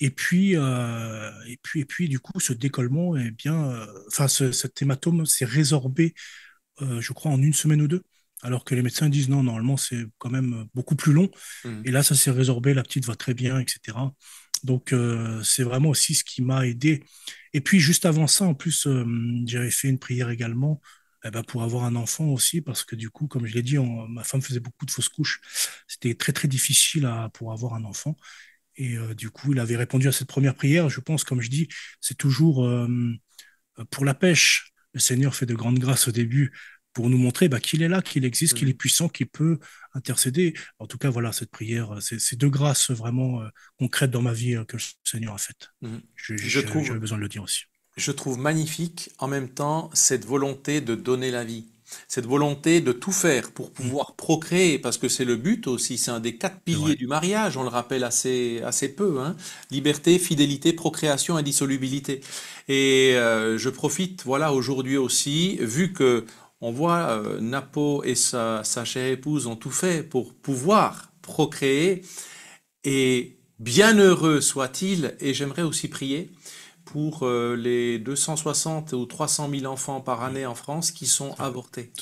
Et puis, et puis, et puis, du coup, ce décollement, eh bien, enfin, ce, cet hématome s'est résorbé, je crois, en une semaine ou deux alors que les médecins disent non, normalement c'est quand même beaucoup plus long. Mm. Et là, ça s'est résorbé, la petite va très bien, etc. Donc euh, c'est vraiment aussi ce qui m'a aidé. Et puis juste avant ça, en plus, euh, j'avais fait une prière également eh ben, pour avoir un enfant aussi, parce que du coup, comme je l'ai dit, ma femme faisait beaucoup de fausses couches. C'était très très difficile pour avoir un enfant. Et euh, du coup, il avait répondu à cette première prière. Je pense, comme je dis, c'est toujours pour la pêche. Le Seigneur fait de grandes grâces au début pour nous montrer bah, qu'il est là, qu'il existe, qu'il mm. est puissant, qu'il peut intercéder. En tout cas, voilà, cette prière, euh, c'est deux grâces vraiment euh, concrètes dans ma vie euh, que le Seigneur a faites. Mmh. J'avais besoin de le dire aussi. Je trouve magnifique en même temps cette volonté de donner la vie, cette volonté de tout faire pour mm. pouvoir procréer, parce que c'est le but aussi, c'est un des quatre piliers du mariage, on le rappelle assez, assez peu, hein. liberté, fidélité, procréation, indissolubilité. Et je profite, voilà, aujourd'hui aussi, vu que on voit euh, Napo et sa, chère épouse ont tout fait pour pouvoir procréer. Et bien heureux soit-il, et j'aimerais aussi prier pour euh, les 260 ou 300 000 enfants par année en France qui sont avortés.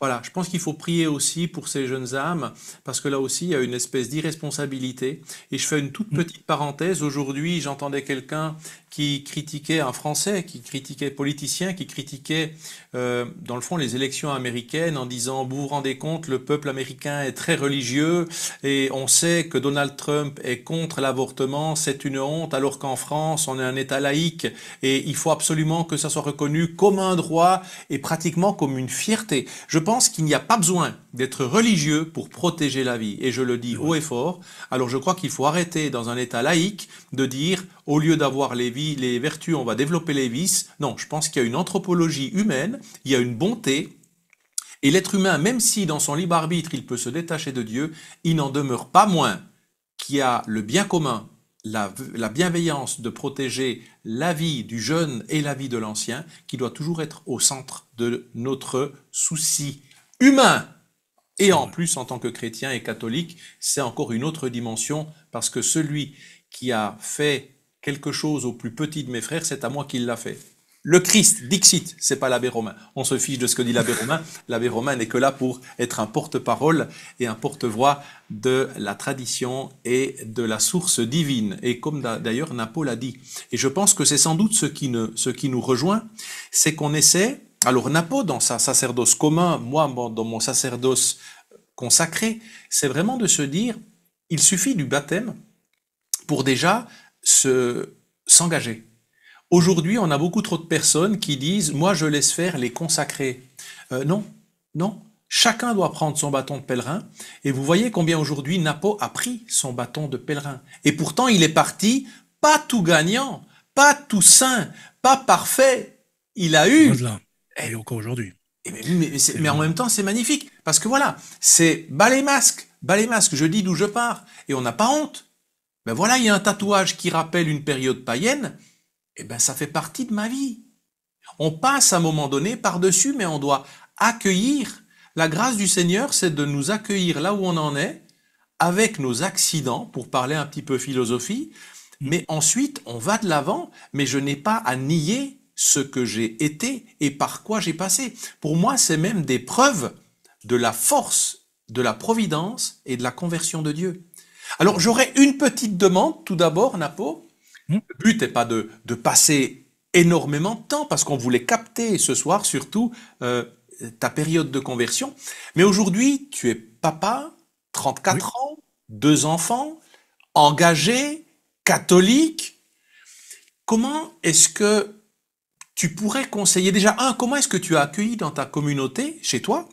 Voilà, je pense qu'il faut prier aussi pour ces jeunes âmes, parce que là aussi, il y a une espèce d'irresponsabilité. Et je fais une toute mm. petite parenthèse. Aujourd'hui, j'entendais quelqu'un qui critiquait un Français, qui critiquait politicien, qui critiquait euh, dans le fond les élections américaines en disant vous vous rendez compte, le peuple américain est très religieux et on sait que Donald Trump est contre l'avortement, c'est une honte, alors qu'en France on est un État laïque et il faut absolument que ça soit reconnu comme un droit et pratiquement comme une fierté. Je pense qu'il n'y a pas besoin d'être religieux pour protéger la vie et je le dis haut et fort. Alors je crois qu'il faut arrêter dans un État laïque de dire au lieu d'avoir les, vies, les vertus, on va développer les vices. Non, je pense qu'il y a une anthropologie humaine, il y a une bonté, et l'être humain, même si dans son libre arbitre il peut se détacher de Dieu, il n'en demeure pas moins qu'il a le bien commun, la, bienveillance de protéger la vie du jeune et la vie de l'ancien, qui doit toujours être au centre de notre souci humain. Et en mmh. plus, en tant que chrétien et catholique, c'est encore une autre dimension, parce que celui qui a fait quelque chose au plus petit de mes frères, c'est à moi qu'il l'a fait. Le Christ, dixit, c'est pas l'abbé romain. On se fiche de ce que dit l'abbé romain. L'abbé romain n'est que là pour être un porte-parole et un porte-voix de la tradition et de la source divine. Et comme d'ailleurs Napo l'a dit. Et je pense que c'est sans doute ce qui, ne, ce qui nous rejoint, c'est qu'on essaie, alors Napo dans sa sacerdoce commun, moi dans mon sacerdoce consacré, c'est vraiment de se dire, il suffit du baptême, pour déjà se, s'engager. Aujourd'hui, on a beaucoup trop de personnes qui disent Moi, je laisse faire les consacrés. Euh, non, non. Chacun doit prendre son bâton de pèlerin. Et vous voyez combien aujourd'hui Napo a pris son bâton de pèlerin. Et pourtant, il est parti, pas tout gagnant, pas tout sain, pas parfait. Il a eu. Eh, Et encore aujourd'hui. Eh, mais, en même temps, c'est magnifique. Parce que voilà, c'est balai les masques, masque les masques, je dis d'où je pars. Et on n'a pas honte ben voilà, il y a un tatouage qui rappelle une période païenne, et eh ben ça fait partie de ma vie. On passe à un moment donné par-dessus, mais on doit accueillir. La grâce du Seigneur, c'est de nous accueillir là où on en est, avec nos accidents, pour parler un petit peu philosophie, mais ensuite on va de l'avant, mais je n'ai pas à nier ce que j'ai été et par quoi j'ai passé. Pour moi, c'est même des preuves de la force, de la providence et de la conversion de Dieu. Alors j'aurais une petite demande tout d'abord, Napo. Hmm. Le but n'est pas de, passer énormément de temps parce qu'on voulait capter ce soir surtout euh, ta période de conversion. Mais aujourd'hui, tu es papa, 34 ans, deux enfants, engagé, catholique. Comment est-ce que tu pourrais conseiller déjà, un, comment est-ce que tu as accueilli dans ta communauté, chez toi,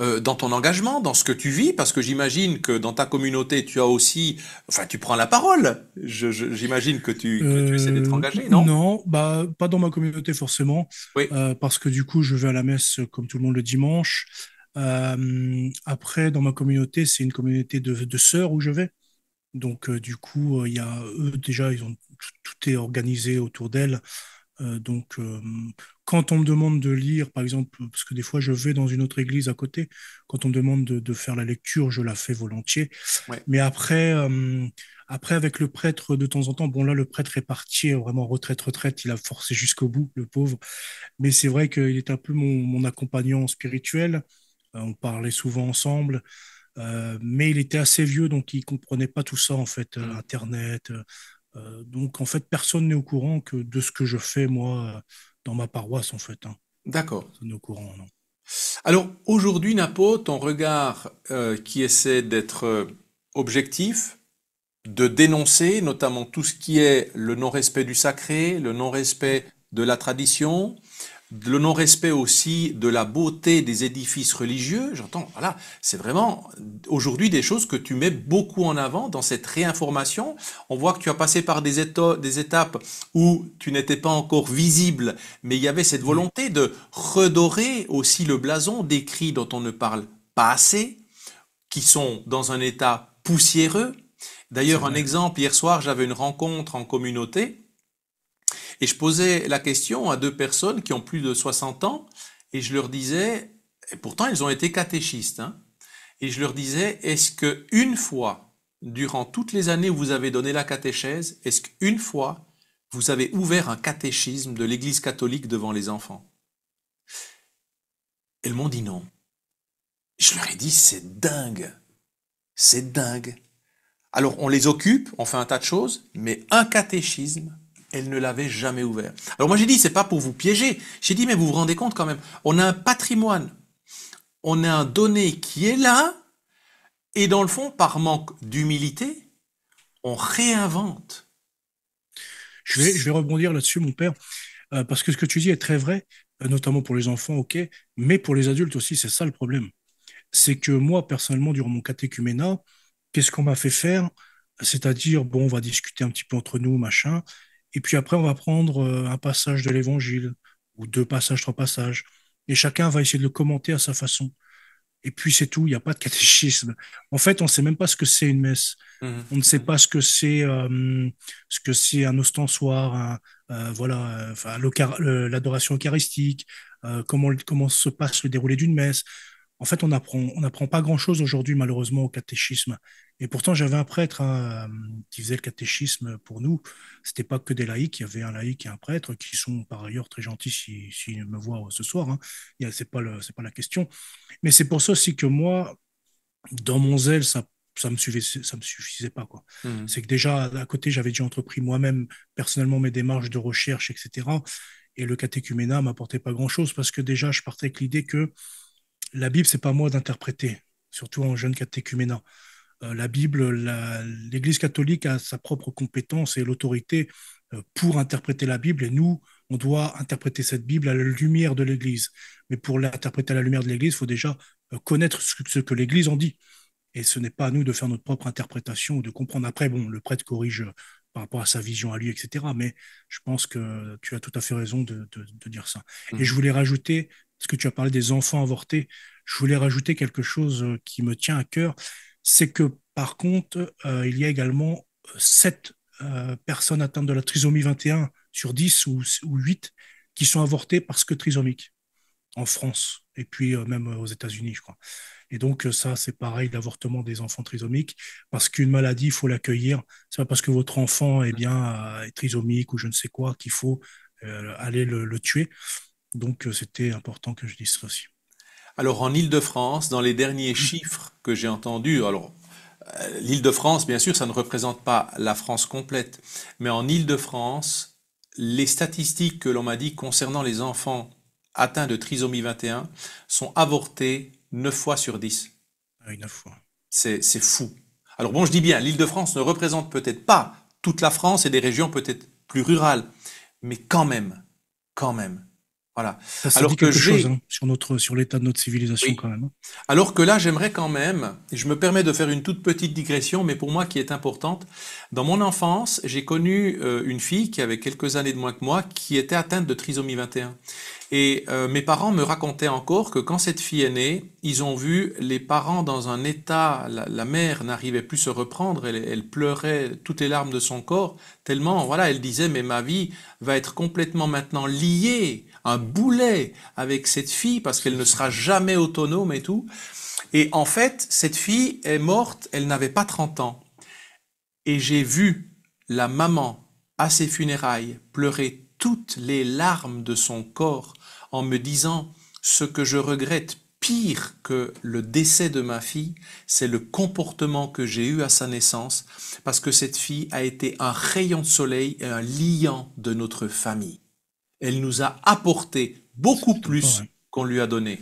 euh, dans ton engagement, dans ce que tu vis, parce que j'imagine que dans ta communauté, tu as aussi, enfin, tu prends la parole. J'imagine que tu, essaies d'être euh, engagé, non Non, bah pas dans ma communauté forcément, euh, parce que du coup, je vais à la messe comme tout le monde le dimanche. après, dans ma communauté, c'est une communauté de, de sœurs où je vais. Donc, du coup, il y a eux déjà, ils ont tout est organisé autour d'elles. Euh, donc, euh, quand on me demande de lire, par exemple, parce que des fois je vais dans une autre église à côté, quand on me demande de, faire la lecture, je la fais volontiers. Mais après, euh, après, avec le prêtre, de temps en temps, bon, là, le prêtre est parti vraiment retraite, retraite, il a forcé jusqu'au bout, le pauvre. Mais c'est vrai qu'il est un peu mon, accompagnant spirituel. on parlait souvent ensemble. mais il était assez vieux, donc il comprenait pas tout ça en fait, mmh. Internet, euh, donc en fait, personne n'est au courant que de ce que je fais moi dans ma paroisse en fait. Hein. D'accord. Personne n'est au courant. Non. Alors aujourd'hui, Napo, ton regard euh, qui essaie d'être euh, objectif, de dénoncer notamment tout ce qui est le non-respect du sacré, le non-respect de la tradition, le non-respect aussi de la beauté des édifices religieux. J'entends, voilà, c'est vraiment aujourd'hui des choses que tu mets beaucoup en avant dans cette réinformation. On voit que tu as passé par des, étapes où tu n'étais pas encore visible, mais il y avait cette volonté de redorer aussi le blason des cris dont on ne parle pas assez, qui sont dans un état poussiéreux. D'ailleurs, un exemple, hier soir, j'avais une rencontre en communauté et je posais la question à deux personnes qui ont plus de 60 ans, et je leur disais, et pourtant ils ont été catéchistes, hein, et je leur disais, est-ce que une fois, durant toutes les années où vous avez donné la catéchèse, est-ce qu'une fois, vous avez ouvert un catéchisme de l'Église catholique devant les enfants Elles m'ont dit non. Je leur ai dit, c'est dingue, c'est dingue. Alors on les occupe, on fait un tas de choses, mais un catéchisme, elle ne l'avait jamais ouvert. Alors moi j'ai dit, c'est pas pour vous piéger. J'ai dit, mais vous vous rendez compte quand même, on a un patrimoine, on a un donné qui est là, et dans le fond, par manque d'humilité, on réinvente. Je vais, je vais rebondir là-dessus, mon père, euh, parce que ce que tu dis est très vrai, euh, notamment pour les enfants, ok, mais pour les adultes aussi, c'est ça le problème. C'est que moi, personnellement, durant mon catéchuménat, qu'est-ce qu'on m'a fait faire C'est-à-dire, bon, on va discuter un petit peu entre nous, machin, et puis après, on va prendre euh, un passage de l'évangile, ou deux passages, trois passages. Et chacun va essayer de le commenter à sa façon. Et puis c'est tout, il n'y a pas de catéchisme. En fait, on ne sait même pas ce que c'est une messe. Mhm. On ne sait mhm. pas ce que c'est euh, ce un ostensoir, euh, voilà, l'adoration eucharistique, comment, se passe le déroulé d'une messe. En fait, on on n'apprend pas grand-chose aujourd'hui, malheureusement, au catéchisme. Et pourtant, j'avais un prêtre hein, euh, qui faisait le catéchisme pour nous. C'était pas que des laïcs. Il y avait un laïc et un prêtre qui sont par ailleurs très gentils s'ils si, me voient ce soir. Hein. C'est pas c'est pas la question. Mais c'est pour ça aussi que moi, dans mon zèle, ça ça me suffisait, ça me suffisait pas quoi. Mmh. C'est que déjà à côté j'avais déjà entrepris moi-même personnellement mes démarches de recherche etc. Et le catéchuménat m'apportait pas grand chose parce que déjà je partais avec l'idée que la Bible c'est pas moi d'interpréter, surtout en jeune catéchuménat. Euh, la Bible, l'Église catholique a sa propre compétence et l'autorité euh, pour interpréter la Bible et nous, on doit interpréter cette Bible à la lumière de l'Église. Mais pour l'interpréter à la lumière de l'Église, il faut déjà euh, connaître ce que l'Église en dit. Et ce n'est pas à nous de faire notre propre interprétation ou de comprendre. Après, bon, le prêtre corrige par rapport à sa vision à lui, etc. Mais je pense que tu as tout à fait raison de, dire ça. Et mhm. je voulais rajouter, parce que tu as parlé des enfants avortés, je voulais rajouter quelque chose qui me tient à cœur c'est que par contre, euh, il y a également euh, sept euh, personnes atteintes de la trisomie 21 sur 10 ou, ou 8 qui sont avortées parce que trisomiques en France et puis même aux États-Unis, je crois. Et donc ça, c'est pareil, l'avortement des enfants trisomiques, parce qu'une maladie, il faut l'accueillir. C'est pas parce que votre enfant eh est bien, trisomique ou je ne sais quoi qu'il faut aller le, le tuer. Donc c'était important que je dise ça aussi. Alors en ile de france dans les derniers chiffres que j'ai entendus, alors euh, l'Île-de-France, bien sûr, ça ne représente pas la France complète, mais en ile de france les statistiques que l'on m'a dit concernant les enfants atteints de trisomie 21 sont avortés 9 fois sur 10. Ah oui, 9 fois. C'est fou. Alors bon, je dis bien, l'Île-de-France ne représente peut-être pas toute la France et des régions peut-être plus rurales, mais quand même, quand même. Voilà. Alors que quelque chose hein, sur notre, sur l'état de notre civilisation quand même. Hein. Alors que là, j'aimerais quand même, je me permets de faire une toute petite digression, mais pour moi qui est importante. Dans mon enfance, j'ai connu euh, une fille qui avait quelques années de moins que moi, qui était atteinte de trisomie 21. Et euh, mes parents me racontaient encore que quand cette fille est née, ils ont vu les parents dans un état, la, mère n'arrivait plus se reprendre, elle, elle, pleurait toutes les larmes de son corps, tellement, voilà, elle disait, mais ma vie va être complètement maintenant liée un boulet avec cette fille parce qu'elle ne sera jamais autonome et tout. Et en fait, cette fille est morte, elle n'avait pas 30 ans. Et j'ai vu la maman à ses funérailles pleurer toutes les larmes de son corps en me disant ce que je regrette pire que le décès de ma fille, c'est le comportement que j'ai eu à sa naissance, parce que cette fille a été un rayon de soleil et un liant de notre famille elle nous a apporté beaucoup plus qu'on lui a donné.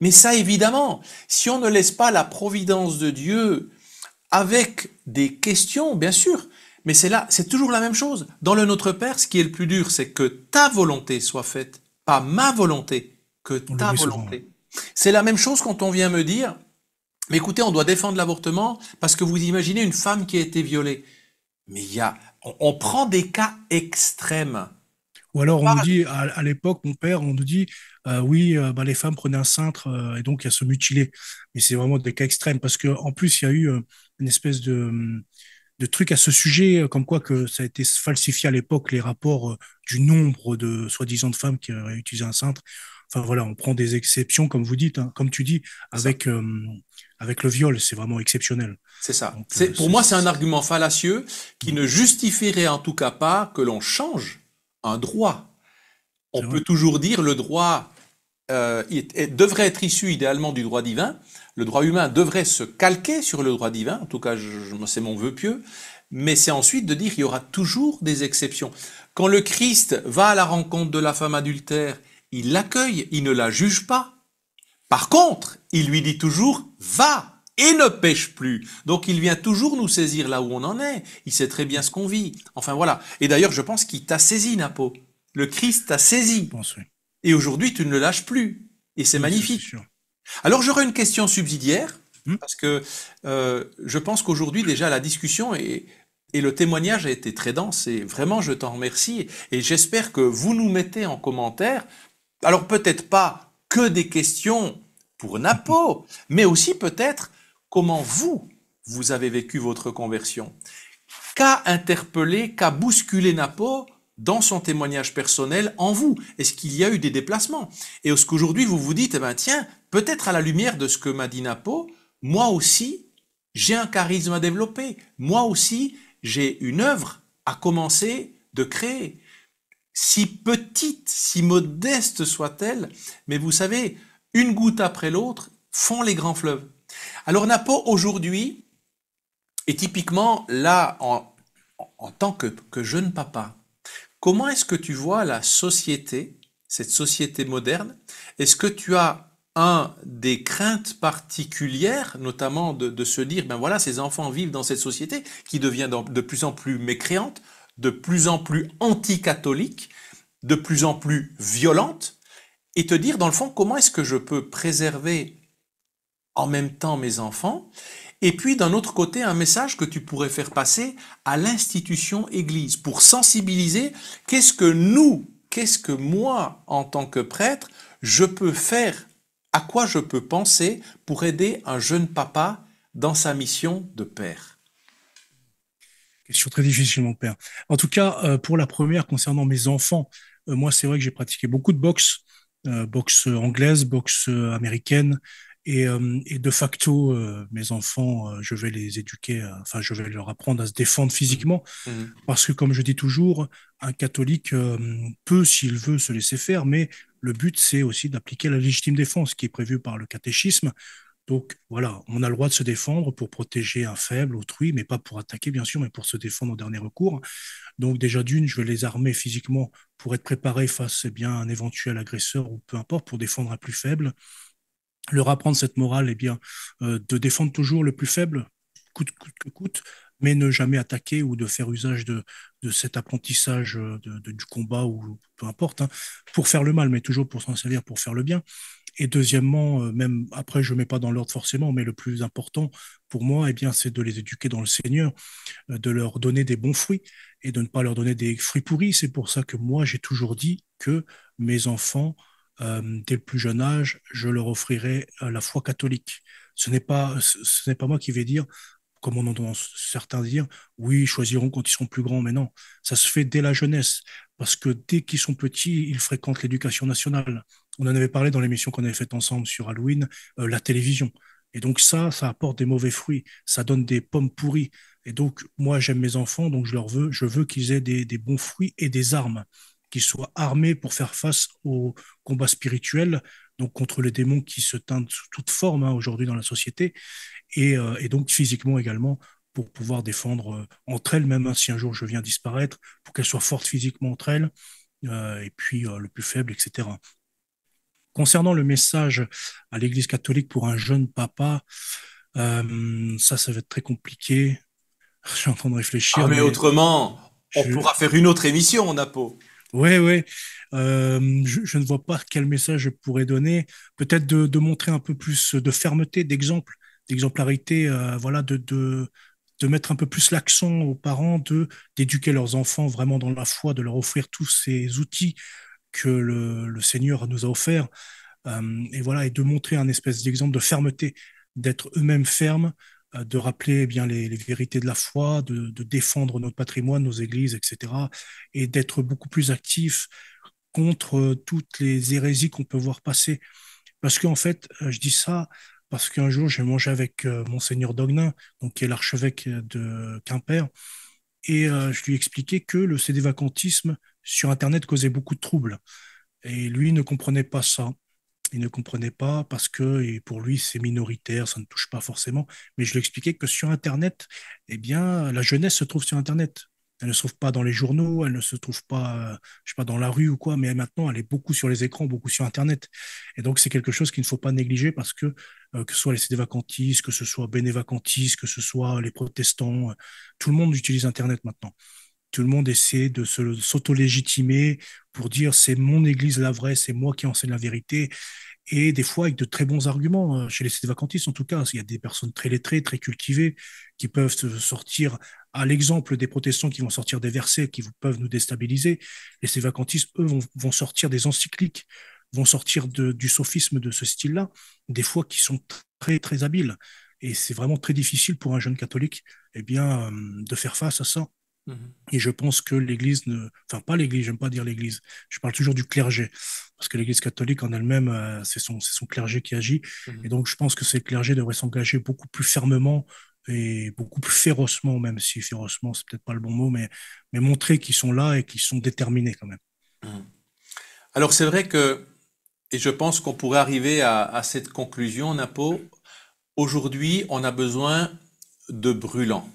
Mais ça, évidemment, si on ne laisse pas la providence de Dieu avec des questions, bien sûr, mais c'est là, c'est toujours la même chose. Dans le Notre Père, ce qui est le plus dur, c'est que ta volonté soit faite, pas ma volonté, que ta volonté. C'est la même chose quand on vient me dire, mais écoutez, on doit défendre l'avortement parce que vous imaginez une femme qui a été violée. Mais il y on prend des cas extrêmes. Ou alors on dit, à, l'époque, mon père, on nous dit, euh, oui, euh, bah, les femmes prenaient un cintre euh, et donc il a se mutilaient. Mais c'est vraiment des cas extrêmes parce qu'en plus, il y a eu une espèce hum, de, truc à ce sujet, comme quoi que ça a été falsifié à l'époque, les rapports du nombre de soi-disant de femmes qui auraient utilisé un cintre. Enfin voilà, on prend des exceptions, comme vous dites, hein. comme tu dis, avec, avec le viol, c'est vraiment exceptionnel. C'est ça. pour moi, c'est un argument fallacieux qui mm. ne justifierait en tout cas pas que l'on change un droit. On peut toujours dire le droit euh, devrait être issu idéalement du droit divin. Le droit humain devrait se calquer sur le droit divin. En tout cas, c'est mon vœu pieux. Mais c'est ensuite de dire qu'il y aura toujours des exceptions. Quand le Christ va à la rencontre de la femme adultère, il l'accueille, il ne la juge pas. Par contre, il lui dit toujours va et ne pêche plus. Donc il vient toujours nous saisir là où on en est. Il sait très bien ce qu'on vit. Enfin voilà. Et d'ailleurs, je pense qu'il t'a saisi, Napo. Le Christ t'a saisi. Et aujourd'hui, tu ne le lâches plus. Et c'est magnifique. Alors j'aurais une question subsidiaire, hmm. parce que euh, je pense qu'aujourd'hui déjà la discussion et le témoignage a été très dense et vraiment je t'en remercie et j'espère que vous nous mettez en commentaire, alors peut-être pas que des questions pour Napo, hmm. mais aussi peut-être comment vous, vous avez vécu votre conversion. Qu'a interpellé, qu'a bousculé Napo dans son témoignage personnel en vous Est-ce qu'il y a eu des déplacements Et est-ce qu'aujourd'hui vous vous dites, eh ben, tiens, peut-être à la lumière de ce que m'a dit Napo, moi aussi, j'ai un charisme à développer. Moi aussi, j'ai une œuvre à commencer de créer. Si petite, si modeste soit-elle, mais vous savez, une goutte après l'autre font les grands fleuves. Alors Napo, aujourd'hui, est typiquement là, en, tant que, jeune papa, comment est-ce que tu vois la société, cette société moderne Est-ce que tu as un des craintes particulières, notamment de, de, se dire, ben voilà, ces enfants vivent dans cette société qui devient de plus en plus mécréante, de plus en plus anticatholique, de plus en plus violente, et te dire, dans le fond, comment est-ce que je peux préserver en même temps mes enfants, et puis d'un autre côté un message que tu pourrais faire passer à l'institution Église pour sensibiliser qu'est-ce que nous, qu'est-ce que moi en tant que prêtre, je peux faire, à quoi je peux penser pour aider un jeune papa dans sa mission de père. Question très difficile, mon père. En tout cas, euh, pour la première, concernant mes enfants, euh, moi, c'est vrai que j'ai pratiqué beaucoup de boxe, euh, boxe anglaise, boxe américaine, euh, et, de facto, euh, mes enfants, euh, je vais les éduquer, enfin, je vais leur apprendre à se défendre mmh. physiquement. Mmh. Parce que, comme je dis toujours, un catholique peut, s'il veut, se laisser faire, mais le but, c'est aussi d'appliquer la légitime défense qui est prévue par le catéchisme. Donc voilà, on a le droit de se défendre pour protéger un faible, autrui, mais pas pour attaquer, bien sûr, mais pour se défendre en dernier recours. Donc déjà d'une, je vais les armer physiquement pour être préparé face eh bien, à un éventuel agresseur ou peu importe, pour défendre un plus faible leur apprendre cette morale, eh bien, euh, de défendre toujours le plus faible, coûte que coûte, mais ne jamais attaquer ou de faire usage de, cet apprentissage euh, du combat ou peu importe, hein, pour faire le mal, mais toujours pour s'en servir pour faire le bien. Et deuxièmement, euh, même après, je ne mets pas dans l'ordre forcément, mais le plus important pour moi, eh bien, c'est de les éduquer dans le Seigneur, de leur donner des bons fruits et de ne pas leur donner des fruits pourris. C'est pour ça que moi, j'ai toujours dit que mes enfants euh, dès le plus jeune âge, je leur offrirai euh, la foi catholique. Ce n'est pas, ce, n'est pas moi qui vais dire, comme on entend certains dire, oui, ils choisiront quand ils seront plus grands, mais non, ça se fait dès la jeunesse, parce que dès qu'ils sont petits, ils fréquentent l'éducation nationale. On en avait parlé dans l'émission qu'on avait faite ensemble sur Halloween, euh, la télévision. Et donc ça, ça apporte des mauvais fruits, ça donne des pommes pourries. Et donc moi, j'aime mes enfants, donc je leur veux, je veux qu'ils aient des bons fruits et des armes soit soient armés pour faire face au combat spirituel donc contre les démons qui se teintent sous toute forme hein, aujourd'hui dans la société, euh, et, donc physiquement également pour pouvoir défendre euh, entre elles, même hein, si un jour je viens disparaître, pour qu'elles soient fortes physiquement entre elles, euh, et puis le plus faible, etc. Concernant le message à l'Église catholique pour un jeune papa, ça, ça va être très compliqué. Je suis en train de réfléchir. Ah, mais, autrement, on pourra faire une autre émission en oui, oui. Euh, je, ne vois pas quel message je pourrais donner. Peut-être de, montrer un peu plus de fermeté, d'exemple, d'exemplarité, euh, voilà, de, mettre un peu plus l'accent aux parents, de d'éduquer leurs enfants vraiment dans la foi, de leur offrir tous ces outils que le, Seigneur nous a offerts. Euh, et voilà, et de montrer un espèce d'exemple de fermeté, d'être eux-mêmes fermes, euh, de rappeler eh bien, les, vérités de la foi, de, défendre notre patrimoine, nos églises, etc., et d'être beaucoup plus actif contre euh, toutes les hérésies qu'on peut voir passer. Parce qu'en fait, euh, je dis ça parce qu'un jour, j'ai mangé avec monseigneur Dognin, donc qui est l'archevêque de Quimper, et je lui expliquais que le CD vacantisme sur Internet causait beaucoup de troubles. Et lui ne comprenait pas ça il ne comprenait pas parce que pour lui c'est minoritaire, ça ne touche pas forcément. Mais je lui expliquais que sur Internet, eh bien, la jeunesse se trouve sur Internet. Elle ne se trouve pas dans les journaux, elle ne se trouve pas, euh, je sais pas, dans la rue ou quoi, mais maintenant, elle est beaucoup sur les écrans, beaucoup sur Internet. Et donc, c'est quelque chose qu'il ne faut pas négliger parce que, euh, que ce soit les CD vacantistes, que ce soit bénévacantistes, que ce soit les protestants, euh, tout le monde utilise Internet maintenant tout le monde essaie de s'auto-légitimer pour dire c'est mon église la vraie, c'est moi qui enseigne la vérité. Et des fois avec de très bons arguments, euh, chez les sites vacantistes en tout cas, il y a des personnes très lettrées, très cultivées, qui peuvent sortir, à l'exemple des protestants qui vont sortir des versets qui peuvent nous déstabiliser, les sites vacantistes, eux, vont, sortir des encycliques vont sortir du sophisme de ce style-là, des fois qui sont très très habiles. Et c'est vraiment très difficile pour un jeune catholique eh bien, euh, de faire face à ça. Mhm. Et je pense que l'Église ne, enfin pas l'Église, je j'aime pas dire l'Église, je parle toujours du clergé, parce que l'Église catholique en elle-même, euh, c'est son, son clergé qui agit, mhm. et donc je pense que ces clergé devrait s'engager beaucoup plus fermement et beaucoup plus férocement, même si férocement c'est peut-être pas le bon mot, mais, mais montrer qu'ils sont là et qu'ils sont déterminés quand même. Mhm. Alors c'est vrai que, et je pense qu'on pourrait arriver à, à cette conclusion, Napo, aujourd'hui on a besoin de brûlants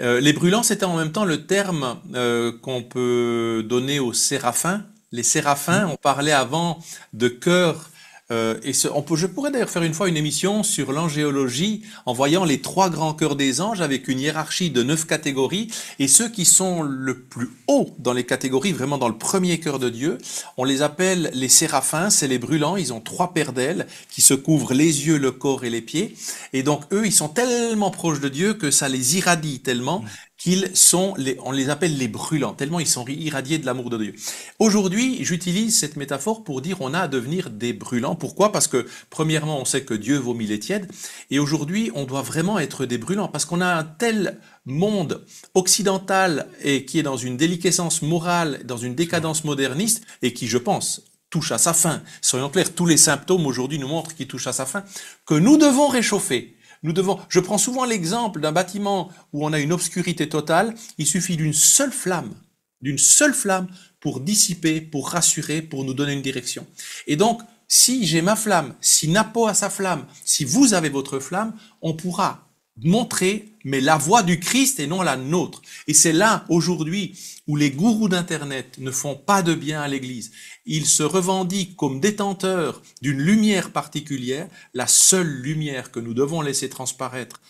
euh, les brûlants, c'était en même temps le terme euh, qu'on peut donner aux séraphins. Les séraphins, mm. on parlait avant de cœur euh, et on peut, je pourrais d'ailleurs faire une fois une émission sur l'angéologie en voyant les trois grands cœurs des anges avec une hiérarchie de neuf catégories. Et ceux qui sont le plus haut dans les catégories, vraiment dans le premier cœur de Dieu, on les appelle les séraphins, c'est les brûlants. Ils ont trois paires d'ailes qui se couvrent les yeux, le corps et les pieds. Et donc eux, ils sont tellement proches de Dieu que ça les irradie tellement. Mmh qu'ils sont, les, on les appelle les brûlants, tellement ils sont irradiés de l'amour de Dieu. Aujourd'hui, j'utilise cette métaphore pour dire on a à devenir des brûlants. Pourquoi Parce que premièrement, on sait que Dieu vomit les tièdes, et aujourd'hui, on doit vraiment être des brûlants, parce qu'on a un tel monde occidental et qui est dans une déliquescence morale, dans une décadence moderniste, et qui, je pense, touche à sa fin. Soyons clairs, tous les symptômes aujourd'hui nous montrent qu'il touche à sa fin, que nous devons réchauffer nous devons, je prends souvent l'exemple d'un bâtiment où on a une obscurité totale, il suffit d'une seule flamme, d'une seule flamme pour dissiper, pour rassurer, pour nous donner une direction. Et donc, si j'ai ma flamme, si Napo a sa flamme, si vous avez votre flamme, on pourra montrer, mais la voix du Christ et non la nôtre. Et c'est là, aujourd'hui, où les gourous d'Internet ne font pas de bien à l'Église. Il se revendique comme détenteur d'une lumière particulière, la seule lumière que nous devons laisser transparaître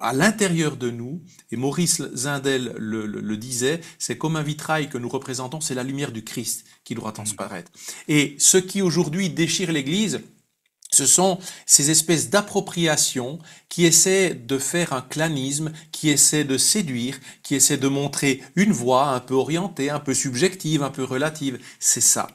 à l'intérieur de nous, et Maurice Zindel le disait, c'est comme un vitrail que nous représentons, c'est la lumière du Christ qui doit mm. transparaître. Et ce qui aujourd'hui déchire l'Église, ce sont ces espèces d'appropriation qui essaient de faire un clanisme, qui essaient de séduire, qui essaient de montrer une voie un peu orientée, un peu subjective, un peu relative. C'est ça.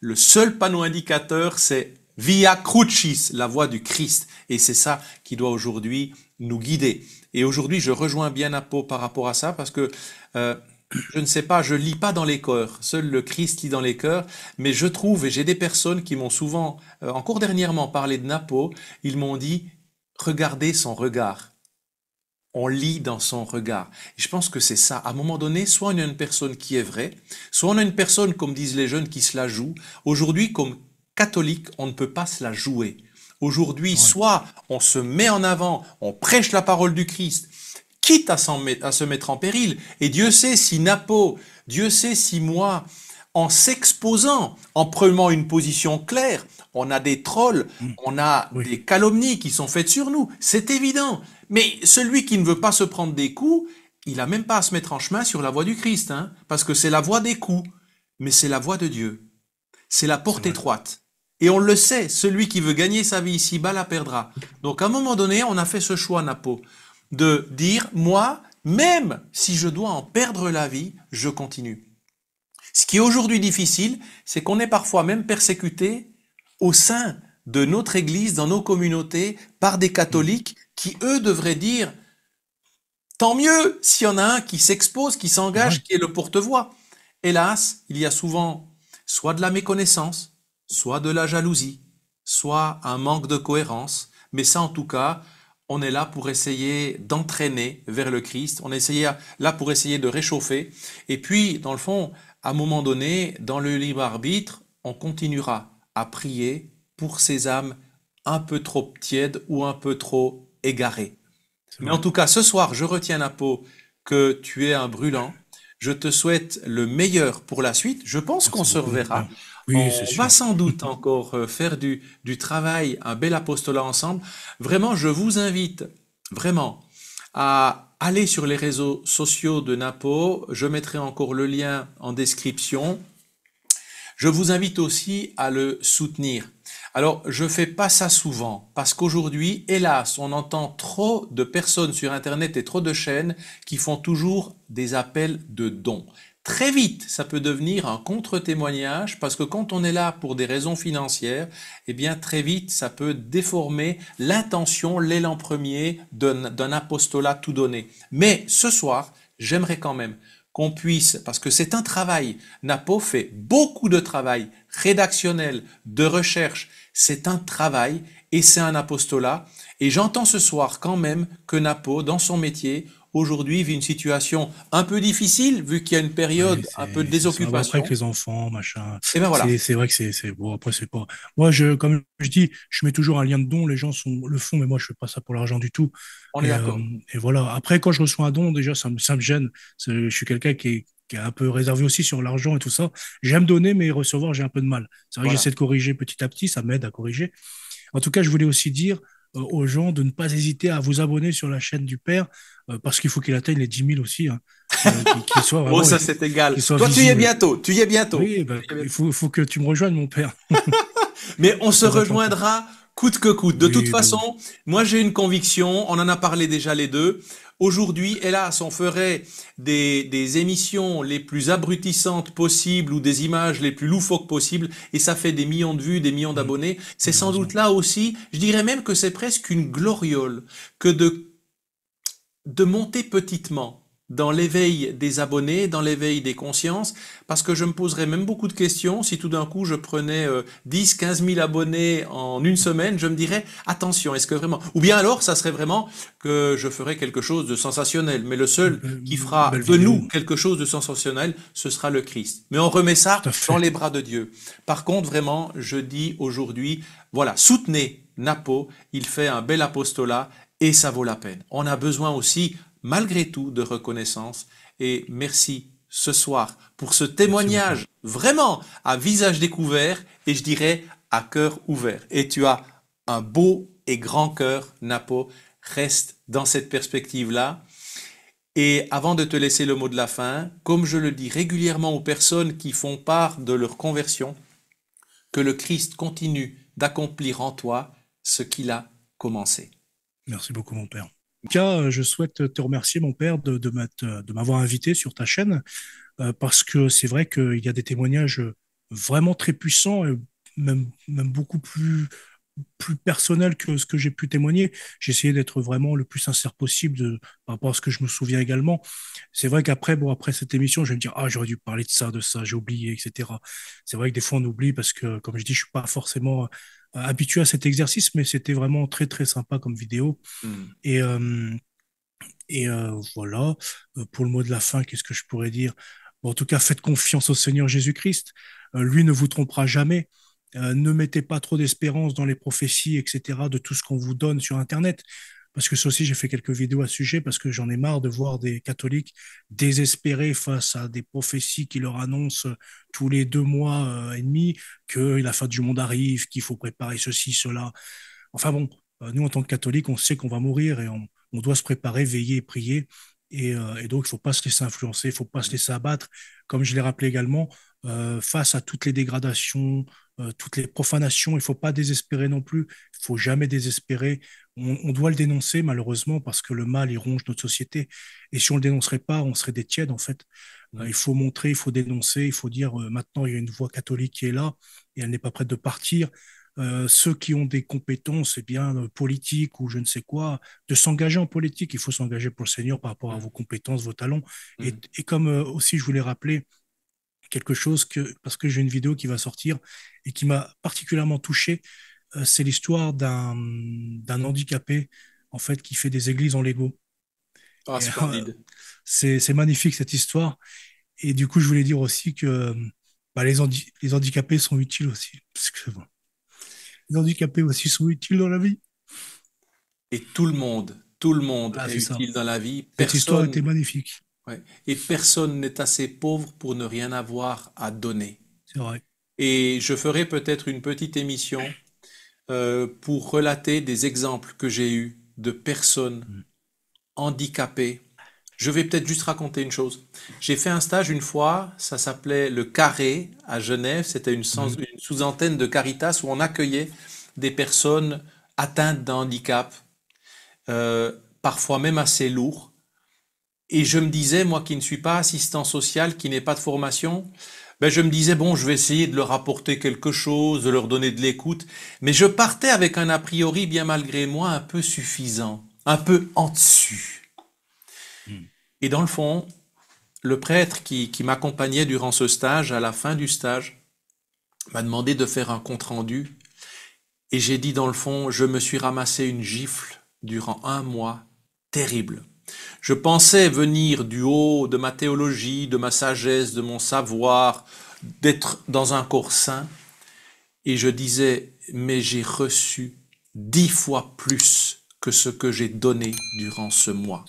Le seul panneau indicateur, c'est Via Crucis, la voie du Christ. Et c'est ça qui doit aujourd'hui nous guider. Et aujourd'hui, je rejoins bien à peu par rapport à ça parce que euh, je ne sais pas, je lis pas dans les cœurs. Seul le Christ lit dans les cœurs. Mais je trouve, et j'ai des personnes qui m'ont souvent, euh, encore dernièrement, parlé de Napo, ils m'ont dit, regardez son regard. On lit dans son regard. je pense que c'est ça. À un moment donné, soit on a une personne qui est vraie, soit on a une personne, comme disent les jeunes, qui se la joue. Aujourd'hui, comme catholique, on ne peut pas se la jouer. Aujourd'hui, soit on se met en avant, on prêche la parole du Christ, quitte à, à se mettre en péril. Et Dieu sait si Napo, Dieu sait si moi, en s'exposant, en prenant une position claire, on a des trolls, mm. on a des calomnies qui sont faites sur nous, c'est évident. Mais celui qui ne veut pas se prendre des coups, il n'a même pas à se mettre en chemin sur la voie du Christ, hein, parce que c'est la voie des coups, mais c'est la voie de Dieu. C'est la porte étroite. Et on le sait, celui qui veut gagner sa vie ici-bas la perdra. Donc à un moment donné, on a fait ce choix, Napo de dire, moi, même si je dois en perdre la vie, je continue. Ce qui est aujourd'hui difficile, c'est qu'on est parfois même persécuté au sein de notre Église, dans nos communautés, par des catholiques qui, eux, devraient dire, tant mieux s'il y en a un qui s'expose, qui s'engage, qui est le porte-voix. Hélas, il y a souvent soit de la méconnaissance, soit de la jalousie, soit un manque de cohérence, mais ça en tout cas, on est là pour essayer d'entraîner vers le Christ, on est là pour essayer de réchauffer. Et puis, dans le fond, à un moment donné, dans le libre arbitre, on continuera à prier pour ces âmes un peu trop tièdes ou un peu trop égarées. Mais en tout cas, ce soir, je retiens, la peau que tu es un brûlant. Je te souhaite le meilleur pour la suite. Je pense qu'on se reverra on va sans doute encore euh, faire du, travail, un bel apostolat ensemble. Vraiment, je vous invite vraiment à aller sur les réseaux sociaux de Napo. Je mettrai encore le lien en description. Je vous invite aussi à le soutenir. Alors, je fais pas ça souvent parce qu'aujourd'hui, hélas, on entend trop de personnes sur Internet et trop de chaînes qui font toujours des appels de dons. Très vite, ça peut devenir un contre-témoignage parce que quand on est là pour des raisons financières, eh bien très vite, ça peut déformer l'intention, l'élan premier d'un apostolat tout donné. Mais ce soir, j'aimerais quand même qu'on puisse, parce que c'est un travail, Napo fait beaucoup de travail rédactionnel, de recherche, c'est un travail et c'est un apostolat. Et j'entends ce soir quand même que Napo, dans son métier, aujourd'hui vit une situation un peu difficile, vu qu'il y a une période un peu de désoccupation. Après, avec les enfants, machin. Eh ben c'est vrai que c'est bon. Après, c'est pas. Moi, je, comme je dis, je mets toujours un lien de don. Les gens sont, le font, mais moi, je fais pas ça pour l'argent du tout. On est d'accord. Euh, et voilà. Après, quand je reçois un don, déjà, ça me, ça me gêne. Je suis quelqu'un qui est qui est un peu réservé aussi sur l'argent et tout ça. J'aime donner, mais recevoir, j'ai un peu de mal. C'est vrai que j'essaie de corriger petit à petit, ça m'aide à corriger. En tout cas, je voulais aussi dire, euh, aux gens de ne pas hésiter à vous abonner sur la chaîne du père euh, parce qu'il faut qu'il atteigne les 10 000 aussi. Hein, euh, oh, ça c'est égal. Toi, tu y es bientôt. Tu y es bientôt. Oui, bah, il faut, que tu me rejoignes, mon père. Mais on se rejoindra coûte que coûte. De toute bah façon, moi j'ai une conviction, on en a parlé déjà les deux, Aujourd'hui, hélas, on ferait des, des, émissions les plus abrutissantes possibles ou des images les plus loufoques possibles et ça fait des millions de vues, des millions mmh. d'abonnés. C'est sans doute là aussi, je dirais même que c'est presque une gloriole que de, de monter petitement dans l'éveil des abonnés, dans l'éveil des consciences, parce que je me poserais même beaucoup de questions si tout d'un coup je prenais 10, 15 000 abonnés en une semaine, je me dirais attention, est-ce que vraiment Ou bien alors, ça serait vraiment que je ferais quelque chose de sensationnel, mais le seul qui fera de nous quelque chose de sensationnel, ce sera le Christ. Mais on remet ça dans les bras de Dieu. Par contre, vraiment, je dis aujourd'hui, voilà, soutenez Napo, il fait un bel apostolat et ça vaut la peine. On a besoin aussi malgré tout de reconnaissance. Et merci ce soir pour ce témoignage vraiment à visage découvert et je dirais à cœur ouvert. Et tu as un beau et grand cœur, Napo. Reste dans cette perspective-là. Et avant de te laisser le mot de la fin, comme je le dis régulièrement aux personnes qui font part de leur conversion, que le Christ continue d'accomplir en toi ce qu'il a commencé. Merci beaucoup mon Père. En tout cas, euh, je souhaite te remercier, mon père, de, de euh, m'avoir invité sur ta chaîne, euh, parce que c'est vrai qu'il y a des témoignages vraiment très puissants, même, même beaucoup plus, plus personnel que ce que j'ai pu témoigner. J'ai essayé d'être vraiment le plus sincère possible de, par rapport à ce que je me souviens également. C'est vrai qu'après, bon, après cette émission, je vais me dire, ah, j'aurais dû parler de ça, de ça, j'ai oublié, etc. C'est vrai que des fois, on oublie parce que, comme je dis, je suis pas forcément habitué à cet exercice, mais c'était vraiment très très sympa comme vidéo. Hmm. Et, euh, et euh, voilà, euh, pour le mot de la fin, qu'est-ce que je pourrais dire En tout cas, faites confiance au Seigneur Jésus-Christ. lui ne vous trompera jamais. ne mettez pas trop d'espérance dans les prophéties, etc., de tout ce qu'on vous donne sur Internet parce que ça aussi, j'ai fait quelques vidéos à ce sujet, parce que j'en ai marre de voir des catholiques désespérés face à des prophéties qui leur annoncent euh, tous les deux mois euh, et demi que la fin du monde arrive, qu'il faut préparer ceci, cela. Enfin bon, euh, nous, en tant que catholiques, on sait qu'on va mourir et on, doit se préparer, veiller et prier. Et, donc, il ne faut pas se laisser influencer, il ne faut pas se laisser abattre. Comme je l'ai rappelé également, face à toutes les dégradations, euh, toutes les profanations. Il ne faut pas désespérer non plus. Il ne faut jamais désespérer. On, doit le dénoncer, malheureusement, parce que le mal, il ronge notre société. Et si on ne le dénoncerait pas, on serait des tièdes, en fait. Euh, il faut montrer, il faut dénoncer, il faut dire euh, maintenant, il y a une voix catholique qui est là et elle n'est pas prête de partir. ceux qui ont des compétences eh bien, politiques ou je ne sais quoi, de s'engager en politique. Il faut s'engager pour le Seigneur par rapport à vos compétences, vos talents. Et, mm. et comme aussi je voulais rappeler, quelque chose que, parce que j'ai une vidéo qui va sortir et qui m'a particulièrement touché. Euh, c'est l'histoire d'un, d'un handicapé, en fait, qui fait des églises en Lego. Ah, euh, c'est, c'est magnifique cette histoire. Et du coup, je voulais dire aussi que bah, les, les, handicapés sont utiles aussi. Parce que, bon, les handicapés aussi sont utiles dans la vie. Et tout le monde, tout le monde ah, est, utile dans la vie. Cette histoire était magnifique. Et personne n'est assez pauvre pour ne rien avoir à donner. C'est vrai. Et je ferai peut-être une petite émission euh, pour relater des exemples que j'ai eus de personnes mm. handicapées. Je vais peut-être juste raconter une chose. J'ai fait un stage une fois, ça s'appelait le Carré à Genève. C'était une, mm. sous-antenne de Caritas où on accueillait des personnes atteintes d'un handicap, euh, parfois même assez lourds et je me disais, moi qui ne suis pas assistant social, qui n'ai pas de formation, ben je me disais, bon, je vais essayer de leur apporter quelque chose, de leur donner de l'écoute. Mais je partais avec un a priori, bien malgré moi, un peu suffisant, un peu en dessus. Hmm. Et dans le fond, le prêtre qui m'accompagnait durant ce stage, à la fin du stage, m'a demandé de faire un compte-rendu. Et j'ai dit, dans le fond, je me suis ramassé une gifle durant un mois terrible. Je pensais venir du haut de ma théologie, de ma sagesse, de mon savoir, d'être dans un corps saint. Et je disais, mais j'ai reçu dix fois plus que ce que j'ai donné durant ce mois.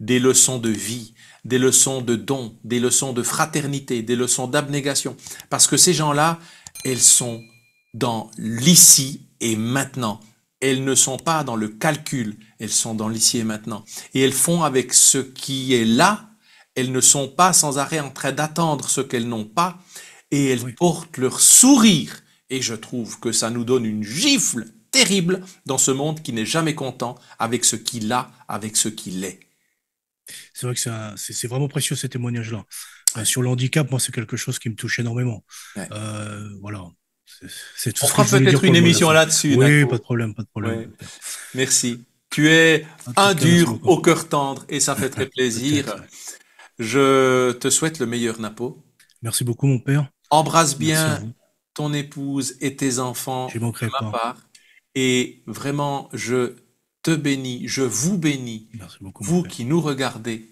Des leçons de vie, des leçons de don, des leçons de fraternité, des leçons d'abnégation. Parce que ces gens-là, elles sont dans l'ici et maintenant. Elles ne sont pas dans le calcul, elles sont dans l'ici et maintenant. Et elles font avec ce qui est là, elles ne sont pas sans arrêt en train d'attendre ce qu'elles n'ont pas, et elles portent leur sourire. Et je trouve que ça nous donne une gifle terrible dans ce monde qui n'est jamais content avec ce qu'il a, avec ce qu'il est. C'est vrai que c'est vraiment précieux ces témoignages-là. Euh, sur le handicap, moi, c'est quelque chose qui me touche énormément. Euh, voilà. C'est tout On fera peut-être une émission là-dessus. Oui, pas de problème, pas de problème. Merci. Tu es un dur au cœur tendre et ça fait très plaisir. Je te souhaite le meilleur, Napo. Merci beaucoup, mon père. Embrasse bien ton épouse et tes enfants de ma part. Et vraiment, je te bénis, je vous bénis, vous qui nous regardez,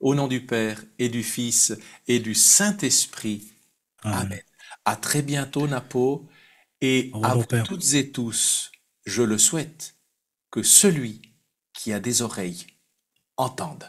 au nom du Père et du Fils et du Saint-Esprit. Amen. À très bientôt, Napo. Et à toutes et tous, je le souhaite que celui qui a des oreilles entende.